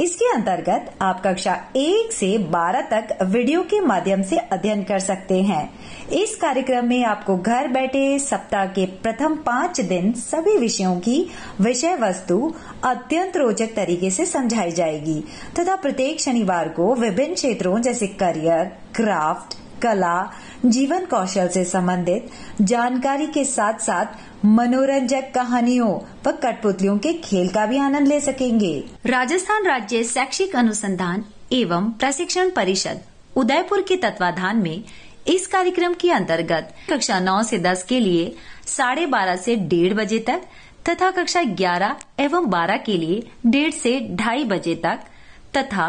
इसके अंतर्गत आप कक्षा एक से बारह तक वीडियो के माध्यम से अध्ययन कर सकते हैं इस कार्यक्रम में आपको घर बैठे सप्ताह के प्रथम पाँच दिन सभी विषयों की विषय वस्तु अत्यंत रोचक तरीके से समझाई जाएगी तथा प्रत्येक शनिवार को विभिन्न क्षेत्रों जैसे करियर क्राफ्ट कला जीवन कौशल से संबंधित जानकारी के साथ साथ मनोरंजक कहानियों व कठपुतलियों के खेल का भी आनंद ले सकेंगे राजस्थान राज्य शैक्षिक अनुसंधान एवं प्रशिक्षण परिषद उदयपुर के तत्वाधान में इस कार्यक्रम के अंतर्गत कक्षा 9 से 10 के लिए साढ़े बारह ऐसी डेढ़ बजे तक तथा कक्षा 11 एवं 12 के लिए डेढ़ से ढाई बजे तक तथा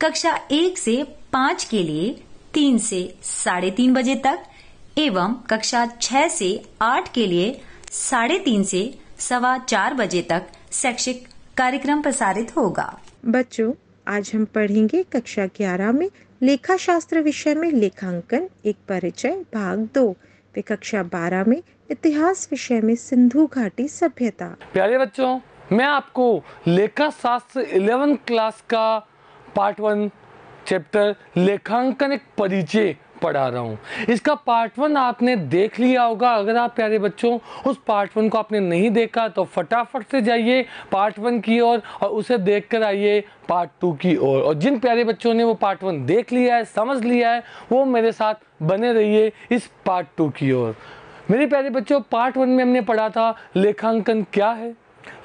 कक्षा 1 से 5 के लिए तीन से साढ़े तीन बजे तक एवं कक्षा छह से आठ के लिए साढ़े तीन से सवा चार बजे तक शैक्षिक कार्यक्रम प्रसारित होगा बच्चों आज हम पढ़ेंगे कक्षा ग्यारह में लेखा शास्त्र विषय में लेखांकन एक परिचय भाग दो वे कक्षा बारह में इतिहास विषय में सिंधु घाटी सभ्यता प्यारे बच्चों मैं आपको लेखा शास्त्र इलेवन क्लास का पार्ट वन चैप्टर लेखांकन एक परिचय पढ़ा रहा हूँ इसका पार्ट वन आपने देख लिया होगा अगर आप प्यारे बच्चों उस पार्ट वन को आपने नहीं देखा तो फटाफट से जाइए पार्ट वन की ओर और, और उसे देख कर आइए पार्ट टू की ओर और, और जिन प्यारे बच्चों ने वो पार्ट वन देख लिया है समझ लिया है वो मेरे साथ बने रहिए इस पार्ट टू की ओर मेरे प्यारे बच्चों पार्ट वन में हमने पढ़ा था लेखांकन क्या है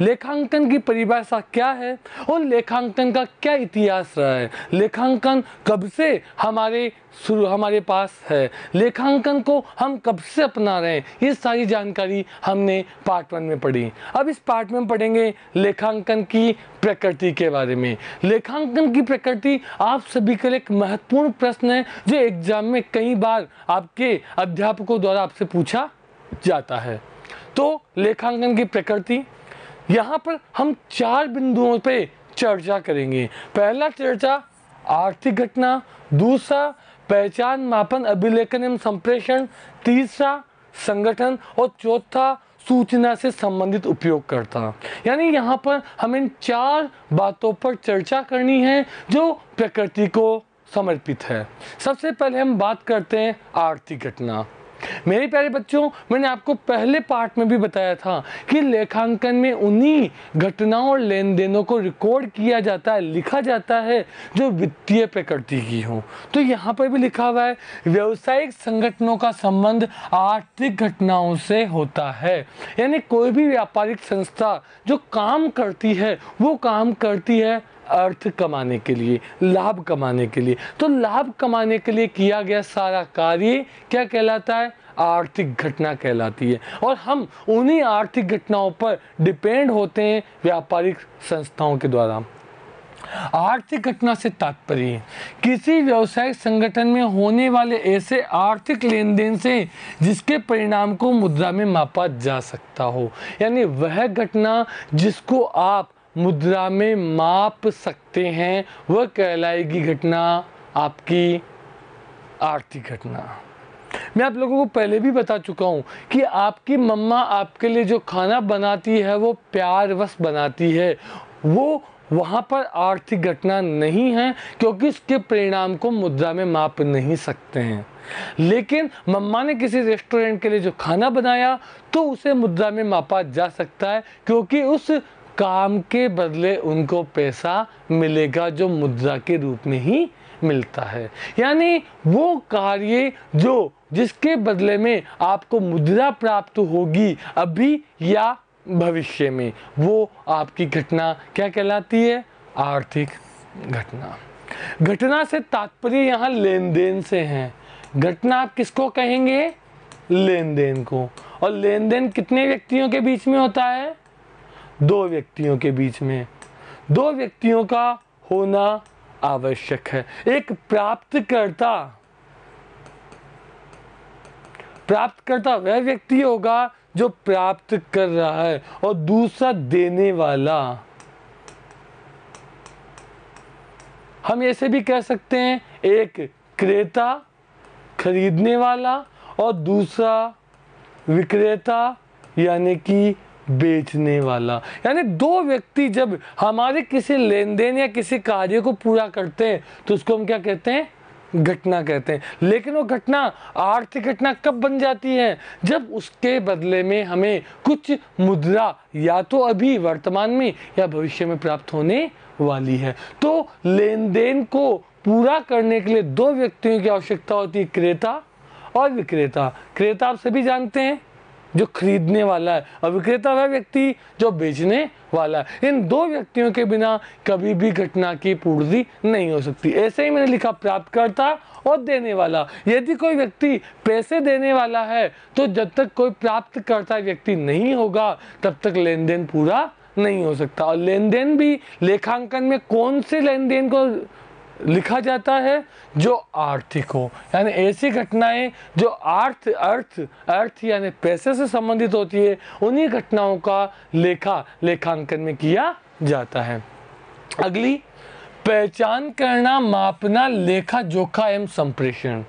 लेखांकन की परिभाषा क्या है और लेखांकन का क्या इतिहास रहा है लेखांकन कब से हमारे शुरू हमारे पास है लेखांकन को हम कब से अपना रहे हैं ये सारी जानकारी हमने पार्ट वन में पढ़ी अब इस पार्ट में पढ़ेंगे लेखांकन की प्रकृति के बारे में लेखांकन की प्रकृति आप सभी के लिए एक महत्वपूर्ण प्रश्न है जो एग्जाम में कई बार आपके अध्यापकों द्वारा आपसे पूछा जाता है तो लेखांकन की प्रकृति यहाँ पर हम चार बिंदुओं पे चर्चा करेंगे पहला चर्चा आर्थिक घटना दूसरा पहचान मापन अभिलेखन एवं संप्रेषण तीसरा संगठन और चौथा सूचना से संबंधित उपयोगकर्ता यानी यहाँ पर हमें इन चार बातों पर चर्चा करनी है जो प्रकृति को समर्पित है सबसे पहले हम बात करते हैं आर्थिक घटना मेरे प्यारे बच्चों मैंने आपको पहले पार्ट में भी बताया था कि लेखांकन में उन्हीं घटनाओं और लेन देनों को रिकॉर्ड किया जाता है लिखा जाता है जो वित्तीय प्रकृति की हो तो यहाँ पर भी लिखा हुआ है व्यवसायिक संगठनों का संबंध आर्थिक घटनाओं से होता है यानी कोई भी व्यापारिक संस्था जो काम करती है वो काम करती है अर्थ कमाने के लिए लाभ कमाने के लिए तो लाभ कमाने के लिए किया गया सारा कार्य क्या कहलाता है आर्थिक घटना कहलाती है और हम उन्हीं आर्थिक घटनाओं पर डिपेंड होते हैं व्यापारिक संस्थाओं के द्वारा आर्थिक घटना से तात्पर्य किसी व्यवसायिक संगठन में होने वाले ऐसे आर्थिक लेन देन से जिसके परिणाम को मुद्रा में मापा जा सकता हो यानी वह घटना जिसको आप मुद्रा में माप सकते हैं वह कहलाएगी घटना आपकी आर्थिक घटना मैं आप लोगों को पहले भी बता चुका हूँ कि आपकी मम्मा आपके लिए जो खाना बनाती है वो प्यार वश बनाती है वो वहाँ पर आर्थिक घटना नहीं है क्योंकि इसके परिणाम को मुद्रा में माप नहीं सकते हैं लेकिन मम्मा ने किसी रेस्टोरेंट के लिए जो खाना बनाया तो उसे मुद्रा में मापा जा सकता है क्योंकि उस काम के बदले उनको पैसा मिलेगा जो मुद्रा के रूप में ही मिलता है यानी वो कार्य जो जिसके बदले में आपको मुद्रा प्राप्त होगी अभी या भविष्य में वो आपकी घटना क्या कहलाती है आर्थिक घटना घटना से तात्पर्य यहाँ लेन देन से है घटना आप किसको कहेंगे लेन देन को और लेन देन कितने व्यक्तियों के बीच में होता है दो व्यक्तियों के बीच में दो व्यक्तियों का होना आवश्यक है एक प्राप्तकर्ता प्राप्तकर्ता वह व्यक्ति होगा जो प्राप्त कर रहा है और दूसरा देने वाला हम ऐसे भी कह सकते हैं एक क्रेता खरीदने वाला और दूसरा विक्रेता यानी कि बेचने वाला यानी दो व्यक्ति जब हमारे किसी लेन देन या किसी कार्य को पूरा करते हैं तो उसको हम क्या कहते हैं घटना कहते हैं लेकिन वो घटना आर्थिक घटना कब बन जाती है जब उसके बदले में हमें कुछ मुद्रा या तो अभी वर्तमान में या भविष्य में प्राप्त होने वाली है तो लेन देन को पूरा करने के लिए दो व्यक्तियों की आवश्यकता होती है क्रेता और विक्रेता क्रेता आप सभी जानते हैं जो खरीदने वाला है और विक्रेता वह व्यक्ति जो बेचने वाला है इन दो व्यक्तियों के बिना कभी भी घटना की पूर्ति नहीं हो सकती ऐसे ही मैंने लिखा प्राप्तकर्ता और देने वाला यदि कोई व्यक्ति पैसे देने वाला है तो जब तक कोई प्राप्तकर्ता व्यक्ति नहीं होगा तब तक लेन देन पूरा नहीं हो सकता और लेन देन भी लेखांकन में कौन से लेन देन को लिखा जाता है जो आर्थिक हो यानी ऐसी घटनाएं जो अर्थ अर्थ अर्थ यानी पैसे से संबंधित होती है उन्हीं घटनाओं का लेखा लेखांकन में किया जाता है अगली पहचान करना मापना लेखा जोखा एवं संप्रेषण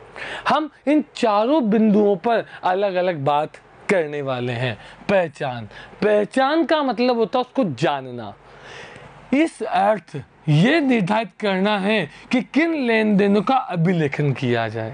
हम इन चारों बिंदुओं पर अलग अलग बात करने वाले हैं पहचान पहचान का मतलब होता है उसको जानना इस अर्थ ये निर्धारित करना है कि किन लेन देनों का अभिलेखन किया जाए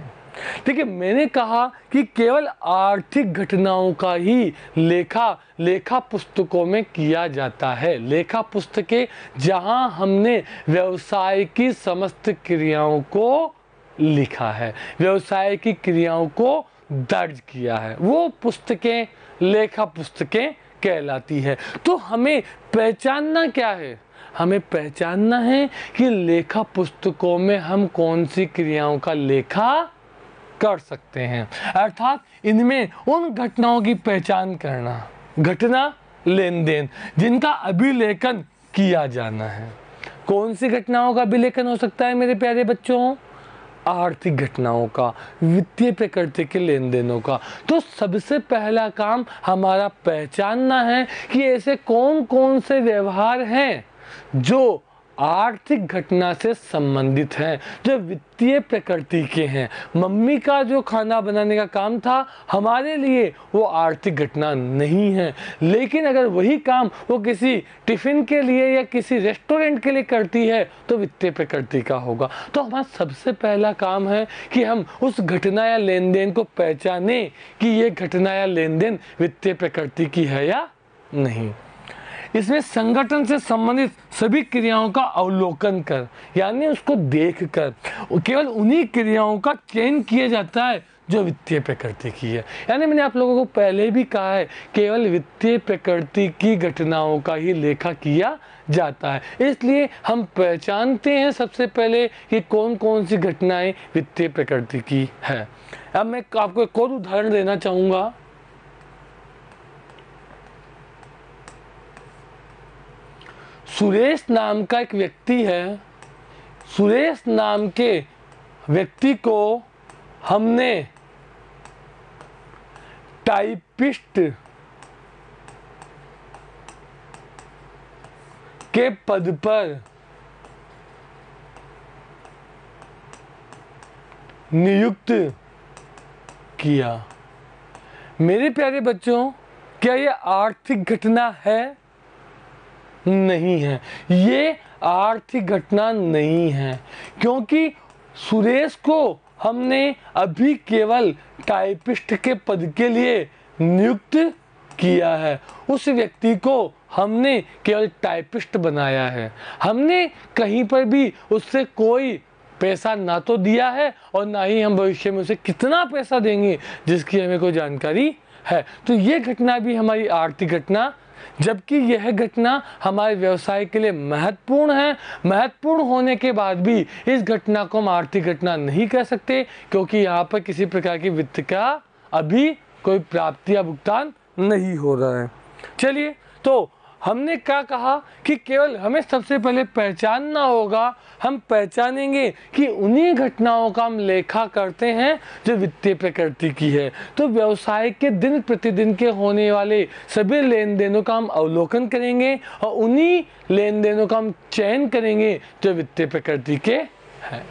है मैंने कहा कि केवल आर्थिक घटनाओं का ही लेखा लेखा पुस्तकों में किया जाता है लेखा पुस्तकें जहां हमने व्यवसाय की समस्त क्रियाओं को लिखा है व्यवसाय की क्रियाओं को दर्ज किया है वो पुस्तकें लेखा पुस्तकें कहलाती है तो हमें पहचानना क्या है हमें पहचानना है कि लेखा पुस्तकों में हम कौन सी क्रियाओं का लेखा कर सकते हैं अर्थात इनमें उन घटनाओं की पहचान करना घटना लेन देन जिनका अभिलेखन किया जाना है कौन सी घटनाओं का अभिलेखन हो सकता है मेरे प्यारे बच्चों आर्थिक घटनाओं का वित्तीय प्रकृति के लेन देनों का तो सबसे पहला काम हमारा पहचानना है कि ऐसे कौन कौन से व्यवहार हैं जो आर्थिक घटना से संबंधित हैं जो वित्तीय प्रकृति के हैं मम्मी का जो खाना बनाने का काम था हमारे लिए वो आर्थिक घटना नहीं है लेकिन अगर वही काम वो किसी टिफ़िन के लिए या किसी रेस्टोरेंट के लिए करती है तो वित्तीय प्रकृति का होगा तो हमारा सबसे पहला काम है कि हम उस घटना या लेन देन को पहचाने कि ये घटना या लेन देन वित्तीय प्रकृति की है या नहीं इसमें संगठन से संबंधित सभी क्रियाओं का अवलोकन कर यानी उसको देख कर केवल उन्हीं क्रियाओं का चयन किया जाता है जो वित्तीय प्रकृति की है यानी मैंने आप लोगों को पहले भी कहा है केवल वित्तीय प्रकृति की घटनाओं का ही लेखा किया जाता है इसलिए हम पहचानते हैं सबसे पहले कि कौन कौन सी घटनाएं वित्तीय प्रकृति की है अब मैं आपको एक और उदाहरण देना चाहूँगा सुरेश नाम का एक व्यक्ति है सुरेश नाम के व्यक्ति को हमने टाइपिस्ट के पद पर नियुक्त किया मेरे प्यारे बच्चों क्या यह आर्थिक घटना है नहीं है ये आर्थिक घटना नहीं है क्योंकि सुरेश को हमने अभी केवल टाइपिस्ट के पद के लिए नियुक्त किया है उस व्यक्ति को हमने केवल टाइपिस्ट बनाया है हमने कहीं पर भी उससे कोई पैसा ना तो दिया है और ना ही हम भविष्य में उसे कितना पैसा देंगे जिसकी हमें कोई जानकारी है तो ये घटना भी हमारी आर्थिक घटना जबकि यह घटना हमारे व्यवसाय के लिए महत्वपूर्ण है महत्वपूर्ण होने के बाद भी इस घटना को हम आर्थिक घटना नहीं कह सकते क्योंकि यहाँ पर किसी प्रकार की वित्त का अभी कोई प्राप्ति या भुगतान नहीं हो रहा है चलिए तो हमने क्या कहा कि केवल हमें सबसे पहले पहचानना होगा हम पहचानेंगे कि उन्हीं घटनाओं का हम लेखा करते हैं जो वित्तीय प्रकृति की है तो व्यवसाय के दिन प्रतिदिन के होने वाले सभी लेन देनों का हम अवलोकन करेंगे और उन्हीं लेन देनों का हम चयन करेंगे जो वित्तीय प्रकृति के हैं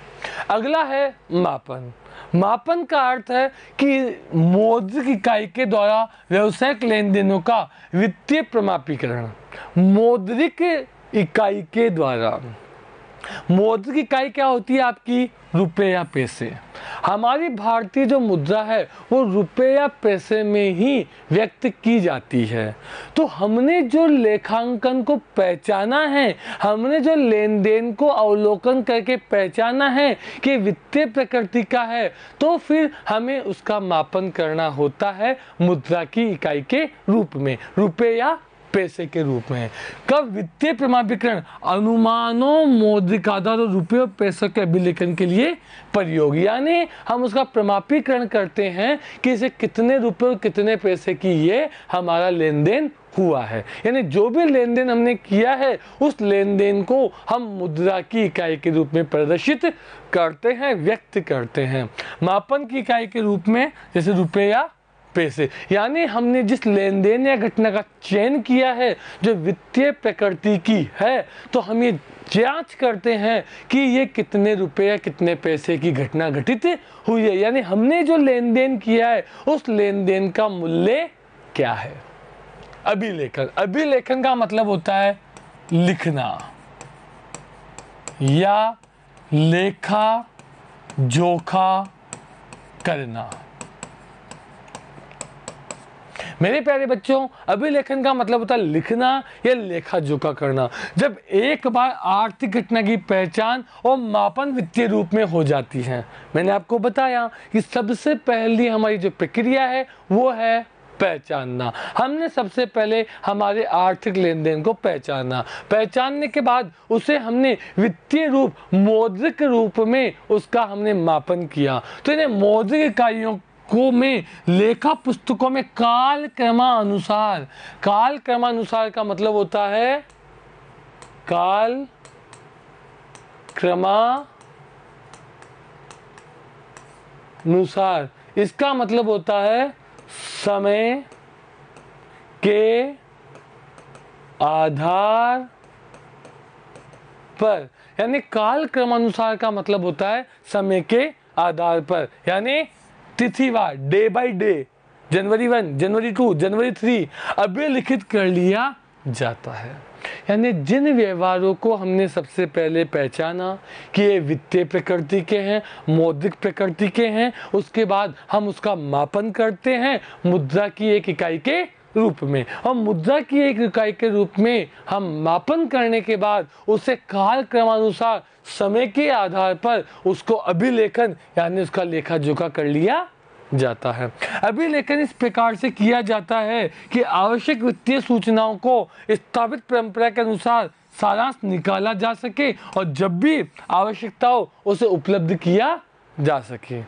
अगला है मापन मापन का अर्थ है कि मौद्रिक इकाई के द्वारा व्यवसायिक लेन देनों का वित्तीय प्रमापीकरण मौद्रिक इकाई के द्वारा मुद्रा की इकाई क्या होती है आपकी रुपये या पैसे हमारी भारतीय जो मुद्रा है वो रुपये या पैसे में ही व्यक्त की जाती है तो हमने जो लेखांकन को पहचाना है हमने जो लेन देन को अवलोकन करके पहचाना है कि वित्तीय प्रकृति का है तो फिर हमें उसका मापन करना होता है मुद्रा की इकाई के रूप में रुपये या पैसे के रूप में कब वित्तीय प्रमाणीकरण अनुमानों मौद्रिक आधार और रुपये पैसों के अभिलेखन के लिए प्रयोग यानी हम उसका प्रमापीकरण करते हैं कि इसे कितने रुपये और कितने पैसे की ये हमारा लेन देन हुआ है यानी जो भी लेन देन हमने किया है उस लेन देन को हम मुद्रा की इकाई के रूप में प्रदर्शित करते हैं व्यक्त करते हैं मापन की इकाई के रूप में जैसे रुपया रुपए से यानी हमने जिस लेन देन या घटना का चयन किया है जो वित्तीय प्रकृति की है तो हम ये जांच करते हैं कि ये कितने रुपए या कितने पैसे की घटना घटित हुई है यानी हमने जो लेन देन किया है उस लेन देन का मूल्य क्या है अभिलेखन अभिलेखन का मतलब होता है लिखना या लेखा जोखा करना मेरे प्यारे बच्चों अभिलेखन का मतलब होता है लिखना या लेखा जोखा करना जब एक बार आर्थिक घटना की पहचान और मापन वित्तीय रूप में हो जाती है मैंने आपको बताया कि सबसे पहली हमारी जो प्रक्रिया है वो है पहचानना हमने सबसे पहले हमारे आर्थिक लेन देन को पहचाना पहचानने के बाद उसे हमने वित्तीय रूप मौद्रिक रूप में उसका हमने मापन किया तो इन्हें मौद्रिक इकाइयों को में लेखा पुस्तकों में काल क्रमानुसार काल क्रमानुसार का मतलब होता है काल क्रमा अनुसार इसका मतलब होता है समय के आधार पर यानी काल क्रमानुसार का मतलब होता है समय के आधार पर यानी तिथिवार day by day January one January two January three अभिलिखित कर लिया जाता है यानी जिन व्यवहारों को हमने सबसे पहले पहचाना कि ये वित्तीय प्रकृति के हैं मौद्रिक प्रकृति के हैं उसके बाद हम उसका मापन करते हैं मुद्रा की एक इकाई के रूप में और मुद्रा की एक इकाई के रूप में हम मापन करने के बाद उसे काल क्रमानुसार समय के आधार पर उसको अभिलेखन यानी उसका लेखा जोखा कर लिया जाता है अभिलेखन इस प्रकार से किया जाता है कि आवश्यक वित्तीय सूचनाओं को स्थापित परंपरा के अनुसार सारांश निकाला जा सके और जब भी आवश्यकता हो उसे उपलब्ध किया जा सके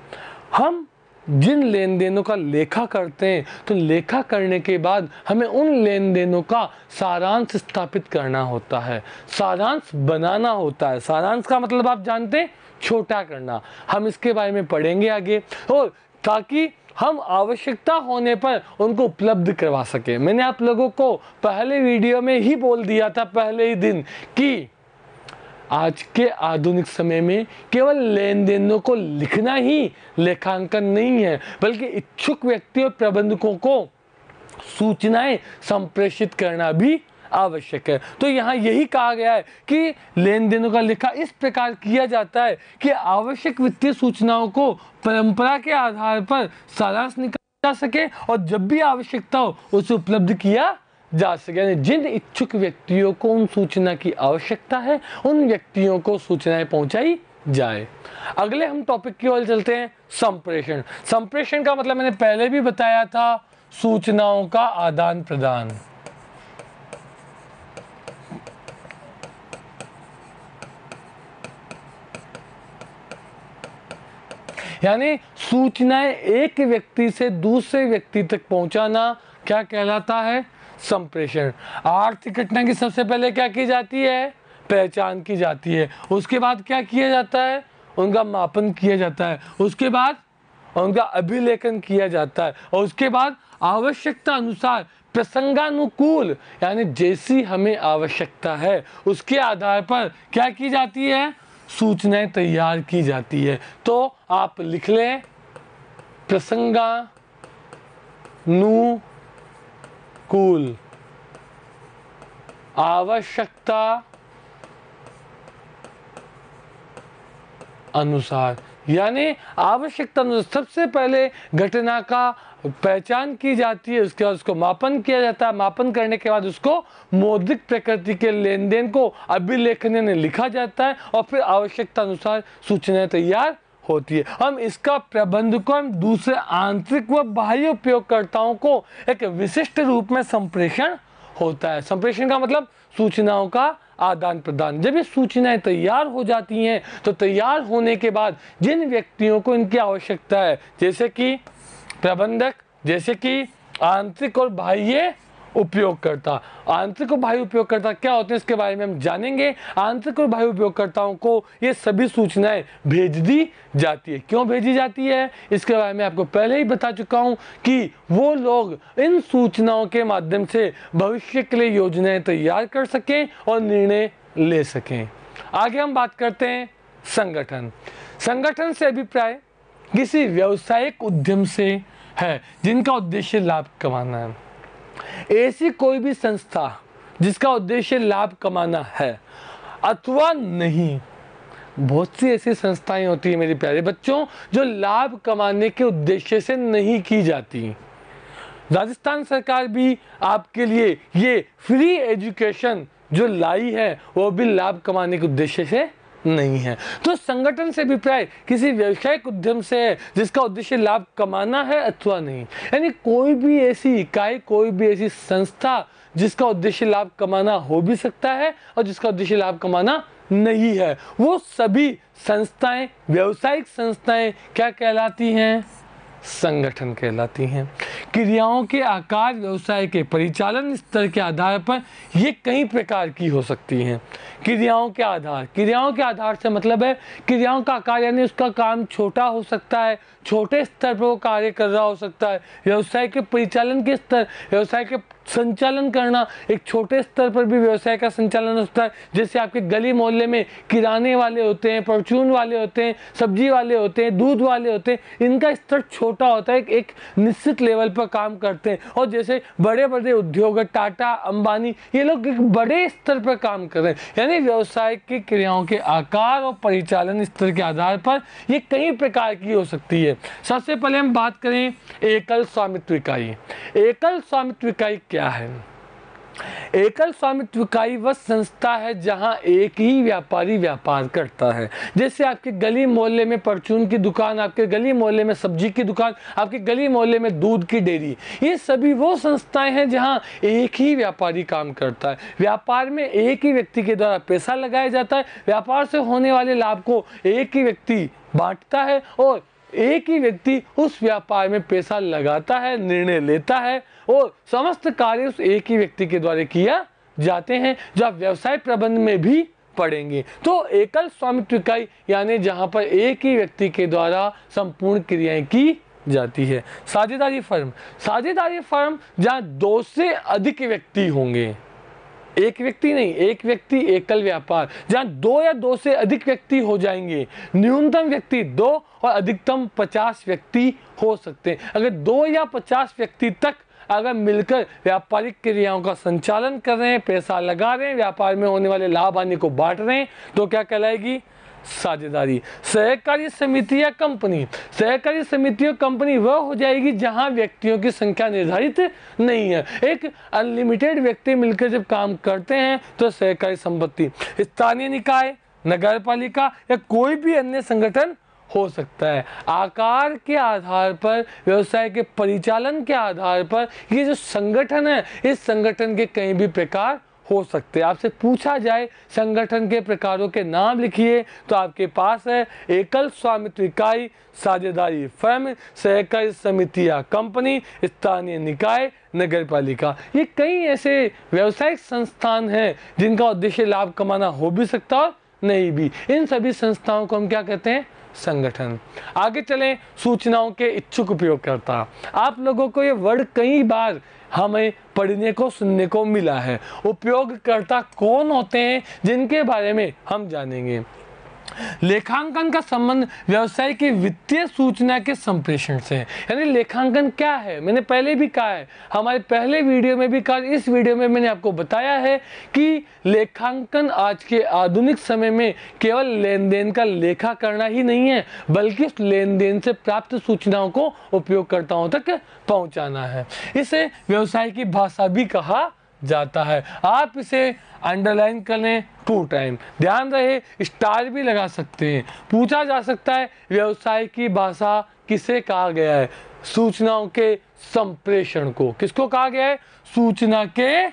हम जिन लेन देनों का लेखा करते हैं तो लेखा करने के बाद हमें उन लेन देनों का सारांश स्थापित करना होता है सारांश बनाना होता है सारांश का मतलब आप जानते हैं छोटा करना हम इसके बारे में पढ़ेंगे आगे और ताकि हम आवश्यकता होने पर उनको उपलब्ध करवा सकें मैंने आप लोगों को पहले वीडियो में ही बोल दिया था पहले ही दिन कि आज के आधुनिक समय में केवल लेन देनों को लिखना ही लेखांकन नहीं है बल्कि इच्छुक व्यक्ति और प्रबंधकों को सूचनाएं संप्रेषित करना भी आवश्यक है तो यहाँ यही कहा गया है कि लेन देनों का लिखा इस प्रकार किया जाता है कि आवश्यक वित्तीय सूचनाओं को परंपरा के आधार पर सारांश निकाल जा सके और जब भी आवश्यकता हो उसे उपलब्ध किया जा सके जिन इच्छुक व्यक्तियों को उन सूचना की आवश्यकता है उन व्यक्तियों को सूचनाएं पहुंचाई जाए अगले हम टॉपिक की ओर चलते हैं संप्रेषण संप्रेषण का मतलब मैंने पहले भी बताया था सूचनाओं का आदान प्रदान यानी सूचनाएं एक व्यक्ति से दूसरे व्यक्ति तक पहुंचाना क्या कहलाता है संप्रेषण आर्थिक घटना की सबसे पहले क्या की जाती है पहचान की जाती है उसके बाद क्या किया जाता है उनका मापन किया जाता है उसके बाद उनका अभिलेखन किया जाता है और उसके बाद आवश्यकता अनुसार प्रसंगानुकूल यानी जैसी हमें आवश्यकता है उसके आधार पर क्या की जाती है सूचनाएं तैयार की जाती है तो आप लिख लें प्रसंगानु कूल आवश्यकता अनुसार यानी आवश्यकता सबसे पहले घटना का पहचान की जाती है उसके बाद उसको मापन किया जाता है मापन करने के बाद उसको मौद्रिक प्रकृति के लेन देन को अभिलेखन में लिखा जाता है और फिर आवश्यकता अनुसार सूचनाएं तैयार होती है हम इसका प्रबंध को हम दूसरे आंतरिक व बाह्य उपयोगकर्ताओं को एक विशिष्ट रूप में संप्रेषण होता है संप्रेषण का मतलब सूचनाओं का आदान प्रदान जब ये सूचनाएं तैयार हो जाती हैं तो तैयार होने के बाद जिन व्यक्तियों को इनकी आवश्यकता है जैसे कि प्रबंधक जैसे कि आंतरिक और बाह्य उपयोगकर्ता आंतरिक और बाह्य उपयोगकर्ता क्या होते हैं इसके बारे में हम जानेंगे आंतरिक और बाह्य उपयोगकर्ताओं को ये सभी सूचनाएं भेज दी जाती है क्यों भेजी जाती है इसके बारे में आपको पहले ही बता चुका हूं कि वो लोग इन सूचनाओं के माध्यम से भविष्य के लिए योजनाएं तैयार कर सकें और निर्णय ले सकें आगे हम बात करते हैं संगठन संगठन से अभिप्राय किसी व्यावसायिक उद्यम से है जिनका उद्देश्य लाभ कमाना है ऐसी कोई भी संस्था जिसका उद्देश्य लाभ कमाना है अथवा नहीं बहुत सी ऐसी संस्थाएं होती है मेरे प्यारे बच्चों जो लाभ कमाने के उद्देश्य से नहीं की जाती राजस्थान सरकार भी आपके लिए ये फ्री एजुकेशन जो लाई है वो भी लाभ कमाने के उद्देश्य से नहीं है तो संगठन से अभिप्राय किसी व्यवसायिक उद्यम से है जिसका उद्देश्य लाभ कमाना है अथवा नहीं यानी कोई भी ऐसी इकाई कोई भी ऐसी संस्था जिसका उद्देश्य लाभ कमाना हो भी सकता है और जिसका उद्देश्य लाभ कमाना नहीं है वो सभी संस्थाएं व्यवसायिक संस्थाएं क्या कहलाती हैं संगठन कहलाती हैं क्रियाओं के आकार व्यवसाय के परिचालन स्तर के आधार पर ये कई प्रकार की हो सकती हैं क्रियाओं के आधार क्रियाओं के आधार से मतलब है क्रियाओं का आकार यानी उसका काम छोटा हो सकता है छोटे स्तर पर वो कार्य कर रहा हो सकता है व्यवसाय के परिचालन के स्तर व्यवसाय के संचालन करना एक छोटे स्तर पर भी व्यवसाय का संचालन होता है जैसे आपके गली मोहल्ले में किराने वाले होते हैं परचून वाले होते हैं सब्जी वाले होते हैं दूध वाले होते हैं इनका स्तर छोटा होता है एक, एक निश्चित लेवल पर काम करते हैं और जैसे बड़े बड़े उद्योग टाटा अंबानी ये लोग एक बड़े स्तर पर काम कर रहे हैं यानी व्यवसाय की क्रियाओं के आकार और परिचालन स्तर के आधार पर ये कई प्रकार की हो सकती है सबसे पहले हम बात करें एकल स्वामित्व इकाई एकल स्वामित्व इकाई क्या है एकल स्वामित्व ही वह संस्था है जहां एक ही व्यापारी व्यापार करता है जैसे आपके गली मोहल्ले में परचून की दुकान आपके गली मोहल्ले में सब्जी की दुकान आपके गली मोहल्ले में दूध की डेयरी ये सभी वो संस्थाएं हैं जहां एक ही व्यापारी काम करता है व्यापार में एक ही व्यक्ति के द्वारा पैसा लगाया जाता है व्यापार से होने वाले लाभ को एक ही व्यक्ति बांटता है और एक ही व्यक्ति उस व्यापार में पैसा लगाता है निर्णय लेता है और समस्त कार्य उस एक ही व्यक्ति के द्वारा किया जाते हैं जो आप व्यवसाय प्रबंध में भी पड़ेंगे तो एकल स्वामित्व इकाई यानी जहां पर एक ही व्यक्ति के द्वारा संपूर्ण क्रियाएं की जाती है साझेदारी फर्म साझेदारी फर्म जहाँ दो से अधिक व्यक्ति होंगे एक व्यक्ति नहीं एक व्यक्ति एकल व्यापार जहां दो या दो से अधिक व्यक्ति हो जाएंगे न्यूनतम व्यक्ति दो और अधिकतम पचास व्यक्ति हो सकते हैं अगर दो या पचास व्यक्ति तक अगर मिलकर व्यापारिक क्रियाओं का संचालन कर रहे हैं पैसा लगा रहे हैं व्यापार में होने वाले लाभ आने को बांट रहे हैं तो क्या कहलाएगी साझेदारी सहकारी समिति या कंपनी सहकारी समिति और कंपनी वह हो जाएगी जहां व्यक्तियों की संख्या निर्धारित नहीं है एक अनलिमिटेड व्यक्ति मिलकर जब काम करते हैं तो सहकारी संपत्ति स्थानीय निकाय नगर पालिका या कोई भी अन्य संगठन हो सकता है आकार के आधार पर व्यवसाय के परिचालन के आधार पर ये जो संगठन है इस संगठन के कई भी प्रकार हो सकते हैं आपसे पूछा जाए संगठन के प्रकारों के नाम लिखिए तो आपके पास है एकल स्वामित्व इकाई साझेदारी फर्म सहकारी या कंपनी स्थानीय निकाय नगर पालिका ये कई ऐसे व्यवसायिक संस्थान हैं जिनका उद्देश्य लाभ कमाना हो भी सकता और नहीं भी इन सभी संस्थाओं को हम क्या कहते हैं संगठन आगे चलें सूचनाओं के इच्छुक उपयोगकर्ता आप लोगों को ये वर्ड कई बार हमें पढ़ने को सुनने को मिला है उपयोगकर्ता कौन होते हैं जिनके बारे में हम जानेंगे लेखांकन का संबंध व्यवसाय की वित्तीय सूचना के संप्रेषण से यानी लेखांकन क्या है मैंने पहले भी कहा है हमारे पहले वीडियो में भी कहा इस वीडियो में मैंने आपको बताया है कि लेखांकन आज के आधुनिक समय में केवल लेन देन का लेखा करना ही नहीं है बल्कि लेन देन से प्राप्त सूचनाओं को उपयोगकर्ताओं तक पहुंचाना है इसे व्यवसाय की भाषा भी कहा जाता है आप इसे अंडरलाइन कर लें टू टाइम ध्यान रहे स्टार भी लगा सकते हैं पूछा जा सकता है व्यवसाय की भाषा किसे कहा गया है सूचनाओं के संप्रेषण को किसको कहा गया है सूचना के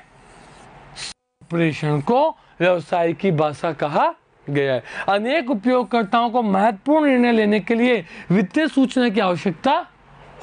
संप्रेषण को व्यवसाय की भाषा कहा गया है अनेक उपयोगकर्ताओं को महत्वपूर्ण निर्णय लेने के लिए वित्तीय सूचना की आवश्यकता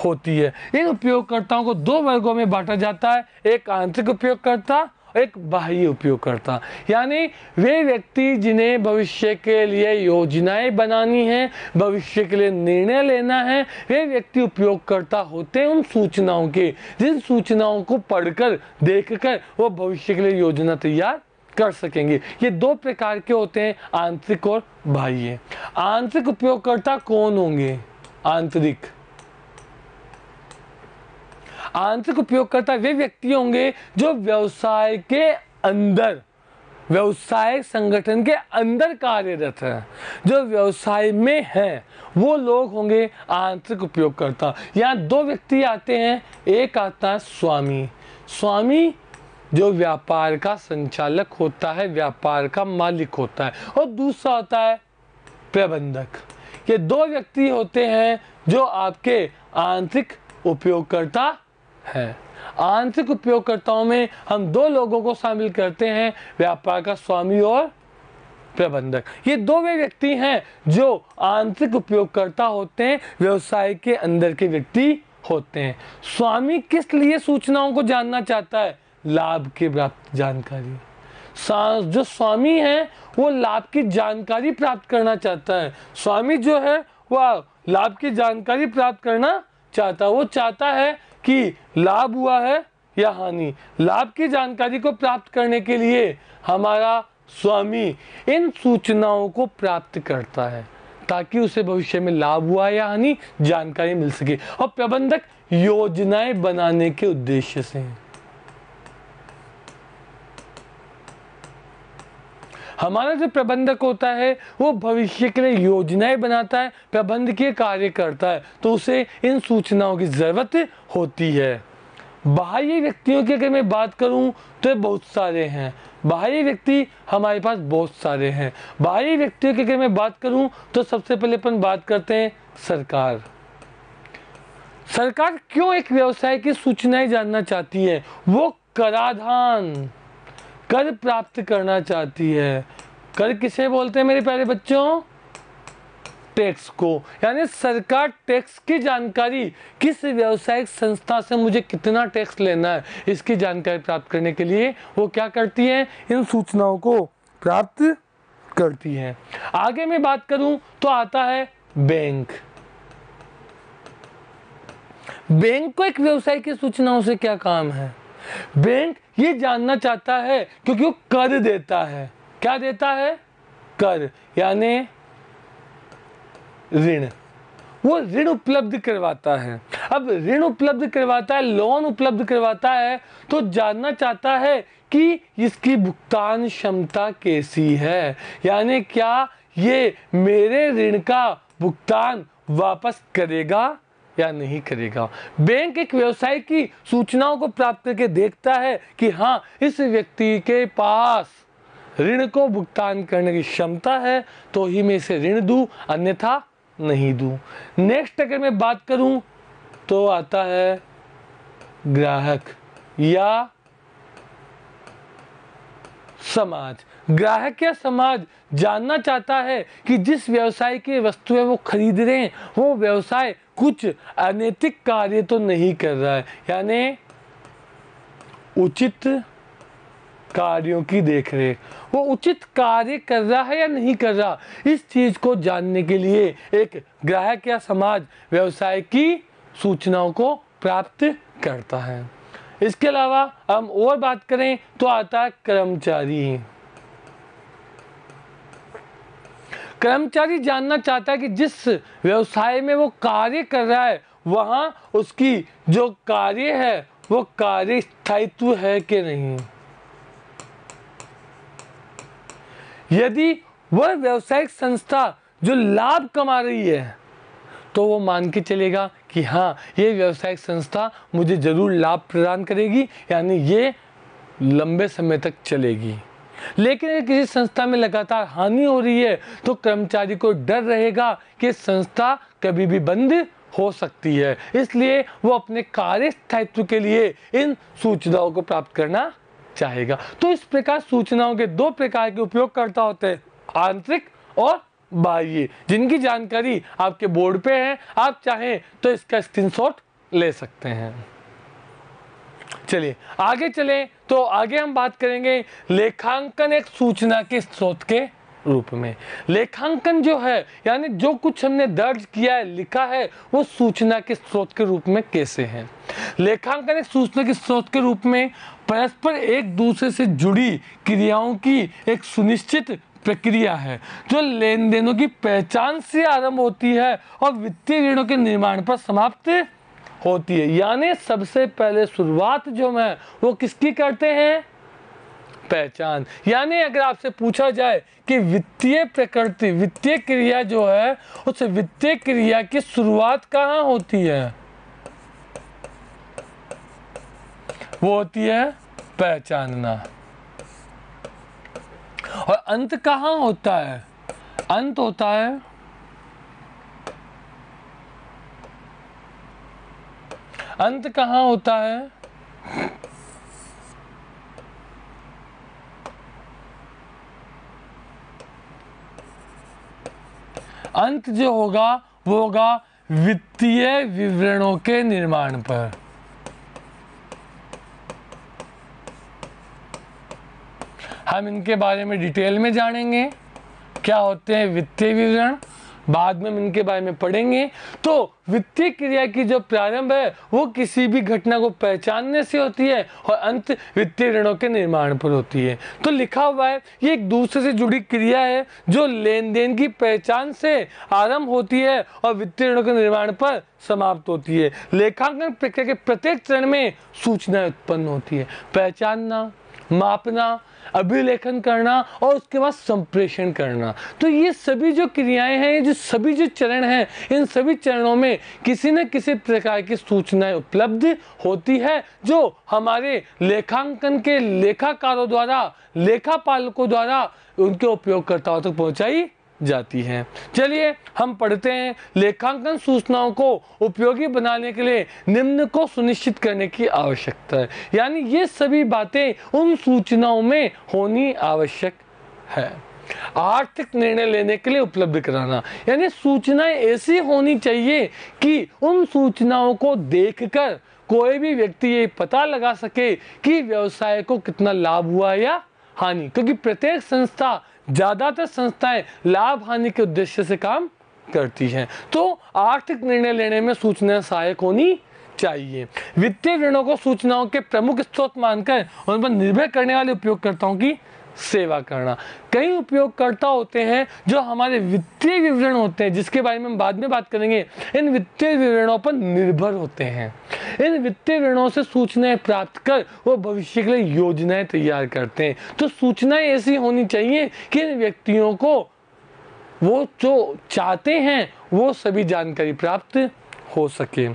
होती है इन उपयोगकर्ताओं को दो वर्गों में बांटा जाता है एक आंतरिक उपयोगकर्ता एक बाह्य उपयोगकर्ता यानी वे व्यक्ति जिन्हें भविष्य के लिए योजनाएं बनानी हैं भविष्य के लिए निर्णय लेना है वे व्यक्ति उपयोगकर्ता होते हैं उन सूचनाओं के जिन सूचनाओं को पढ़कर देखकर वो भविष्य के लिए योजना तैयार कर सकेंगे ये दो प्रकार के होते हैं आंतरिक और बाह्य आंतरिक उपयोगकर्ता कौन होंगे आंतरिक आंतरिक उपयोगकर्ता वे व्यक्ति होंगे जो व्यवसाय के अंदर व्यवसाय संगठन के अंदर कार्यरत है जो व्यवसाय में है वो लोग होंगे आंतरिक उपयोगकर्ता यहाँ दो व्यक्ति आते हैं एक आता है स्वामी स्वामी जो व्यापार का संचालक होता है व्यापार का मालिक होता है और दूसरा होता है प्रबंधक ये दो व्यक्ति होते हैं जो आपके आंतरिक उपयोगकर्ता है आंतरिक उपयोगकर्ताओं में हम दो लोगों को शामिल करते हैं व्यापार का स्वामी और प्रबंधक ये दो वे व्यक्ति हैं जो आंतरिक उपयोगकर्ता होते हैं व्यवसाय के अंदर के व्यक्ति होते हैं स्वामी किस लिए सूचनाओं को जानना चाहता है लाभ की प्राप्त जानकारी जो स्वामी है वो लाभ की जानकारी प्राप्त करना चाहता है स्वामी जो है वह लाभ की जानकारी प्राप्त करना चाहता है वो चाहता है कि लाभ हुआ है या हानि लाभ की जानकारी को प्राप्त करने के लिए हमारा स्वामी इन सूचनाओं को प्राप्त करता है ताकि उसे भविष्य में लाभ हुआ या हानि जानकारी मिल सके और प्रबंधक योजनाएं बनाने के उद्देश्य से हैं हमारा जो प्रबंधक होता है वो भविष्य के लिए योजनाएं बनाता है प्रबंधकीय कार्य करता है तो उसे इन सूचनाओं की ज़रूरत होती है बाह्य व्यक्तियों की अगर मैं बात करूं तो बहुत सारे हैं बाहरी व्यक्ति हमारे पास बहुत सारे हैं बाहरी व्यक्तियों की अगर मैं बात करूं तो सबसे पहले अपन बात करते हैं सरकार सरकार क्यों एक व्यवसाय की सूचनाएं जानना चाहती है वो कराधान कर प्राप्त करना चाहती है कर किसे बोलते हैं मेरे प्यारे बच्चों टैक्स को यानी सरकार टैक्स की जानकारी किस व्यवसायिक संस्था से मुझे कितना टैक्स लेना है इसकी जानकारी प्राप्त करने के लिए वो क्या करती है इन सूचनाओं को प्राप्त करती है आगे मैं बात करूं तो आता है बैंक बैंक को एक व्यवसाय की सूचनाओं से क्या काम है बैंक ये जानना चाहता है क्योंकि वो कर देता है क्या देता है कर यानी ऋण वो ऋण उपलब्ध करवाता है अब ऋण उपलब्ध करवाता है लोन उपलब्ध करवाता है तो जानना चाहता है कि इसकी भुगतान क्षमता कैसी है यानी क्या ये मेरे ऋण का भुगतान वापस करेगा या नहीं करेगा बैंक एक व्यवसाय की सूचनाओं को प्राप्त करके देखता है कि हाँ इस व्यक्ति के पास ऋण को भुगतान करने की क्षमता है तो ही मैं इसे ऋण दू अन्यथा नहीं दू नेक्स्ट अगर मैं बात करूं तो आता है ग्राहक या समाज ग्राहक या समाज जानना चाहता है कि जिस व्यवसाय की वस्तुएं वो खरीद रहे हैं वो व्यवसाय कुछ अनैतिक कार्य तो नहीं कर रहा है यानी उचित कार्यों की देख रेख वो उचित कार्य कर रहा है या नहीं कर रहा इस चीज को जानने के लिए एक ग्राहक या समाज व्यवसाय की सूचनाओं को प्राप्त करता है इसके अलावा हम और बात करें तो आता है कर्मचारी कर्मचारी जानना चाहता है कि जिस व्यवसाय में वो कार्य कर रहा है वहाँ उसकी जो कार्य है वो कार्य स्थायित्व है कि नहीं यदि वह व्यावसायिक संस्था जो लाभ कमा रही है तो वो मान के चलेगा कि हाँ ये व्यावसायिक संस्था मुझे ज़रूर लाभ प्रदान करेगी यानी ये लंबे समय तक चलेगी लेकिन अगर किसी संस्था में लगातार हानि हो रही है तो कर्मचारी को डर रहेगा कि संस्था कभी भी बंद हो सकती है इसलिए वो अपने कार्य स्थायित्व के लिए इन सूचनाओं को प्राप्त करना चाहेगा तो इस प्रकार सूचनाओं के दो प्रकार के उपयोगकर्ता होते हैं आंतरिक और बाह्य जिनकी जानकारी आपके बोर्ड पे है आप चाहें तो इसका स्क्रीनशॉट ले सकते हैं चलिए आगे चलें तो आगे हम बात करेंगे लेखांकन एक सूचना के स्रोत के रूप में लेखांकन जो है यानी जो कुछ हमने दर्ज किया है लिखा है वो सूचना के स्रोत के रूप में कैसे है लेखांकन एक सूचना के स्रोत के रूप में परस्पर एक दूसरे से जुड़ी क्रियाओं की एक सुनिश्चित प्रक्रिया है जो लेन देनों की पहचान से आरंभ होती है और वित्तीय ऋणों के निर्माण पर समाप्त होती है यानी सबसे पहले शुरुआत जो है वो किसकी करते हैं पहचान यानी अगर आपसे पूछा जाए कि वित्तीय प्रकृति वित्तीय क्रिया जो है उस वित्तीय क्रिया की शुरुआत कहां होती है वो होती है पहचानना और अंत कहां होता है अंत होता है अंत कहाँ होता है अंत जो होगा वो होगा वित्तीय विवरणों के निर्माण पर हम इनके बारे में डिटेल में जानेंगे क्या होते हैं वित्तीय विवरण बाद में हम इनके बारे में पढ़ेंगे तो वित्तीय क्रिया की जो प्रारंभ है वो किसी भी घटना को पहचानने से होती है और अंत वित्तीय ऋणों के निर्माण पर होती है तो लिखा हुआ है ये एक दूसरे से जुड़ी क्रिया है जो लेन देन की पहचान से आरंभ होती है और वित्तीय ऋणों के निर्माण पर समाप्त होती है लेखांकन प्रक्रिया के प्रत्येक चरण में सूचना उत्पन्न होती है पहचानना मापना अभिलेखन करना और उसके बाद संप्रेषण करना तो ये सभी जो क्रियाएं हैं ये जो सभी जो चरण हैं इन सभी चरणों में किसी न किसी प्रकार की सूचनाएं उपलब्ध होती है जो हमारे लेखांकन के लेखाकारों द्वारा लेखापालकों द्वारा उनके उपयोगकर्ताओं तक पहुंचाई जाती है चलिए हम पढ़ते हैं लेखांकन सूचनाओं को उपयोगी बनाने के लिए निम्न को सुनिश्चित करने की आवश्यकता है यानी ये सभी बातें उन सूचनाओं में होनी आवश्यक है आर्थिक निर्णय लेने के लिए उपलब्ध कराना यानी सूचनाएं ऐसी होनी चाहिए कि उन सूचनाओं को देखकर कोई भी व्यक्ति ये पता लगा सके कि व्यवसाय को कितना लाभ हुआ या हानि क्योंकि प्रत्येक संस्था ज़्यादातर संस्थाएं लाभ हानि के उद्देश्य से काम करती हैं तो आर्थिक निर्णय लेने में सूचना सहायक होनी चाहिए वित्तीय ऋणों को सूचनाओं के प्रमुख स्रोत मानकर उन पर निर्भर करने वाले उपयोगकर्ताओं की सेवा करना कई उपयोगकर्ता होते हैं जो हमारे वित्तीय विवरण होते हैं जिसके बारे में हम बाद में बात करेंगे इन वित्तीय विवरणों पर निर्भर होते हैं इन वित्तीय विवरणों से सूचनाएं प्राप्त कर वो भविष्य के लिए योजनाएं तैयार करते हैं तो सूचनाएं ऐसी होनी चाहिए कि इन व्यक्तियों को वो जो चाहते हैं वो सभी जानकारी प्राप्त हो सके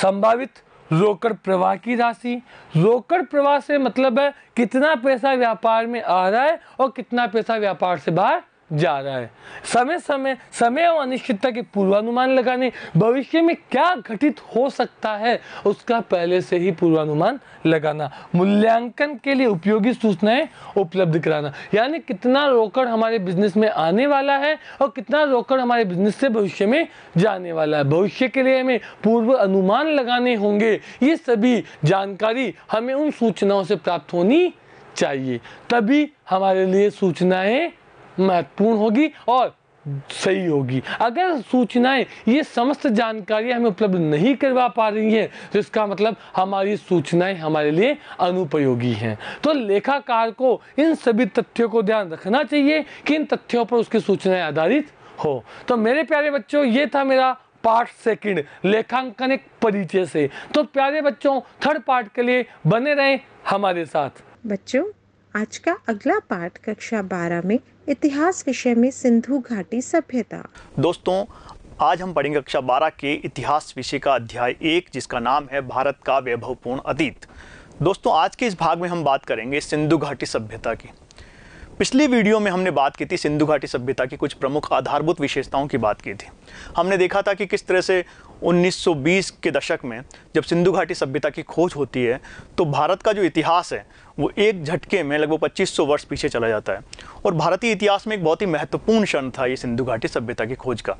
संभावित रोकड़ प्रवाह की राशि रोकड़ प्रवाह से मतलब है कितना पैसा व्यापार में आ रहा है और कितना पैसा व्यापार से बाहर जा रहा है समय समय समय और अनिश्चितता के पूर्वानुमान लगाने भविष्य में क्या घटित हो सकता है उसका पहले से ही पूर्वानुमान लगाना मूल्यांकन के लिए उपयोगी सूचनाएं उपलब्ध कराना यानी कितना रोकड़ हमारे बिजनेस में आने वाला है और कितना रोकड़ हमारे बिजनेस से भविष्य में जाने वाला है भविष्य के लिए हमें पूर्व अनुमान लगाने होंगे ये सभी जानकारी हमें उन सूचनाओं से प्राप्त होनी चाहिए तभी हमारे लिए सूचनाएं महत्वपूर्ण होगी और सही होगी अगर सूचनाएं ये समस्त जानकारियां हमें उपलब्ध नहीं करवा पा रही हैं तो इसका मतलब हमारी सूचनाएं हमारे लिए अनुपयोगी हैं तो लेखाकार को इन सभी तथ्यों को ध्यान रखना चाहिए कि इन तथ्यों पर उसकी सूचनाएं आधारित हो तो मेरे प्यारे बच्चों ये था मेरा पार्ट सेकंड लेखांकन एक परिचय से तो प्यारे बच्चों थर्ड पार्ट के लिए बने रहें हमारे साथ बच्चों आज का अगला पार्ट कक्षा बारह में इतिहास विषय में सिंधु घाटी सभ्यता दोस्तों आज हम पढ़ेंगे कक्षा 12 के इतिहास विषय का अध्याय एक जिसका नाम है भारत का वैभवपूर्ण अतीत दोस्तों आज के इस भाग में हम बात करेंगे सिंधु घाटी सभ्यता की पिछली वीडियो में हमने बात की थी सिंधु घाटी सभ्यता की कुछ प्रमुख आधारभूत विशेषताओं की बात की थी हमने देखा था कि किस तरह से 1920 के दशक में जब सिंधु घाटी सभ्यता की खोज होती है तो भारत का जो इतिहास है वो एक झटके में लगभग 2500 वर्ष पीछे चला जाता है और भारतीय इतिहास में एक बहुत ही महत्वपूर्ण क्षण था ये सिंधु घाटी सभ्यता की खोज का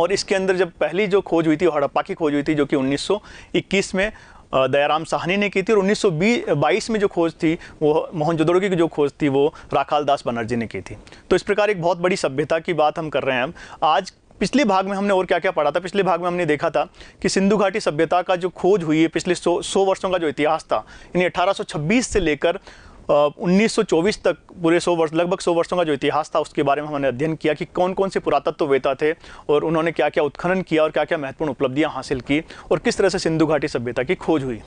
और इसके अंदर जब पहली जो खोज हुई थी हड़प्पा की खोज हुई थी जो कि उन्नीस में दयाराम साहनी ने की थी और उन्नीस में जो खोज थी वो मोहनजोदड़ो की जो खोज थी वो राखाल दास बनर्जी ने की थी तो इस प्रकार एक बहुत बड़ी सभ्यता की बात हम कर रहे हैं हम आज पिछले भाग में हमने और क्या क्या पढ़ा था पिछले भाग में हमने देखा था कि सिंधु घाटी सभ्यता का जो खोज हुई है पिछले सौ सौ वर्षों का जो इतिहास था यानी 1826 से लेकर उन्नीस 1924 तक पूरे सौ वर्ष लगभग सौ वर्षों का जो इतिहास था उसके बारे में हमने अध्ययन किया कि कौन कौन से पुरातत्व वेता थे और उन्होंने क्या क्या उत्खनन किया और क्या क्या महत्वपूर्ण उपलब्धियाँ हासिल की और किस तरह से सिंधु घाटी सभ्यता की खोज हुई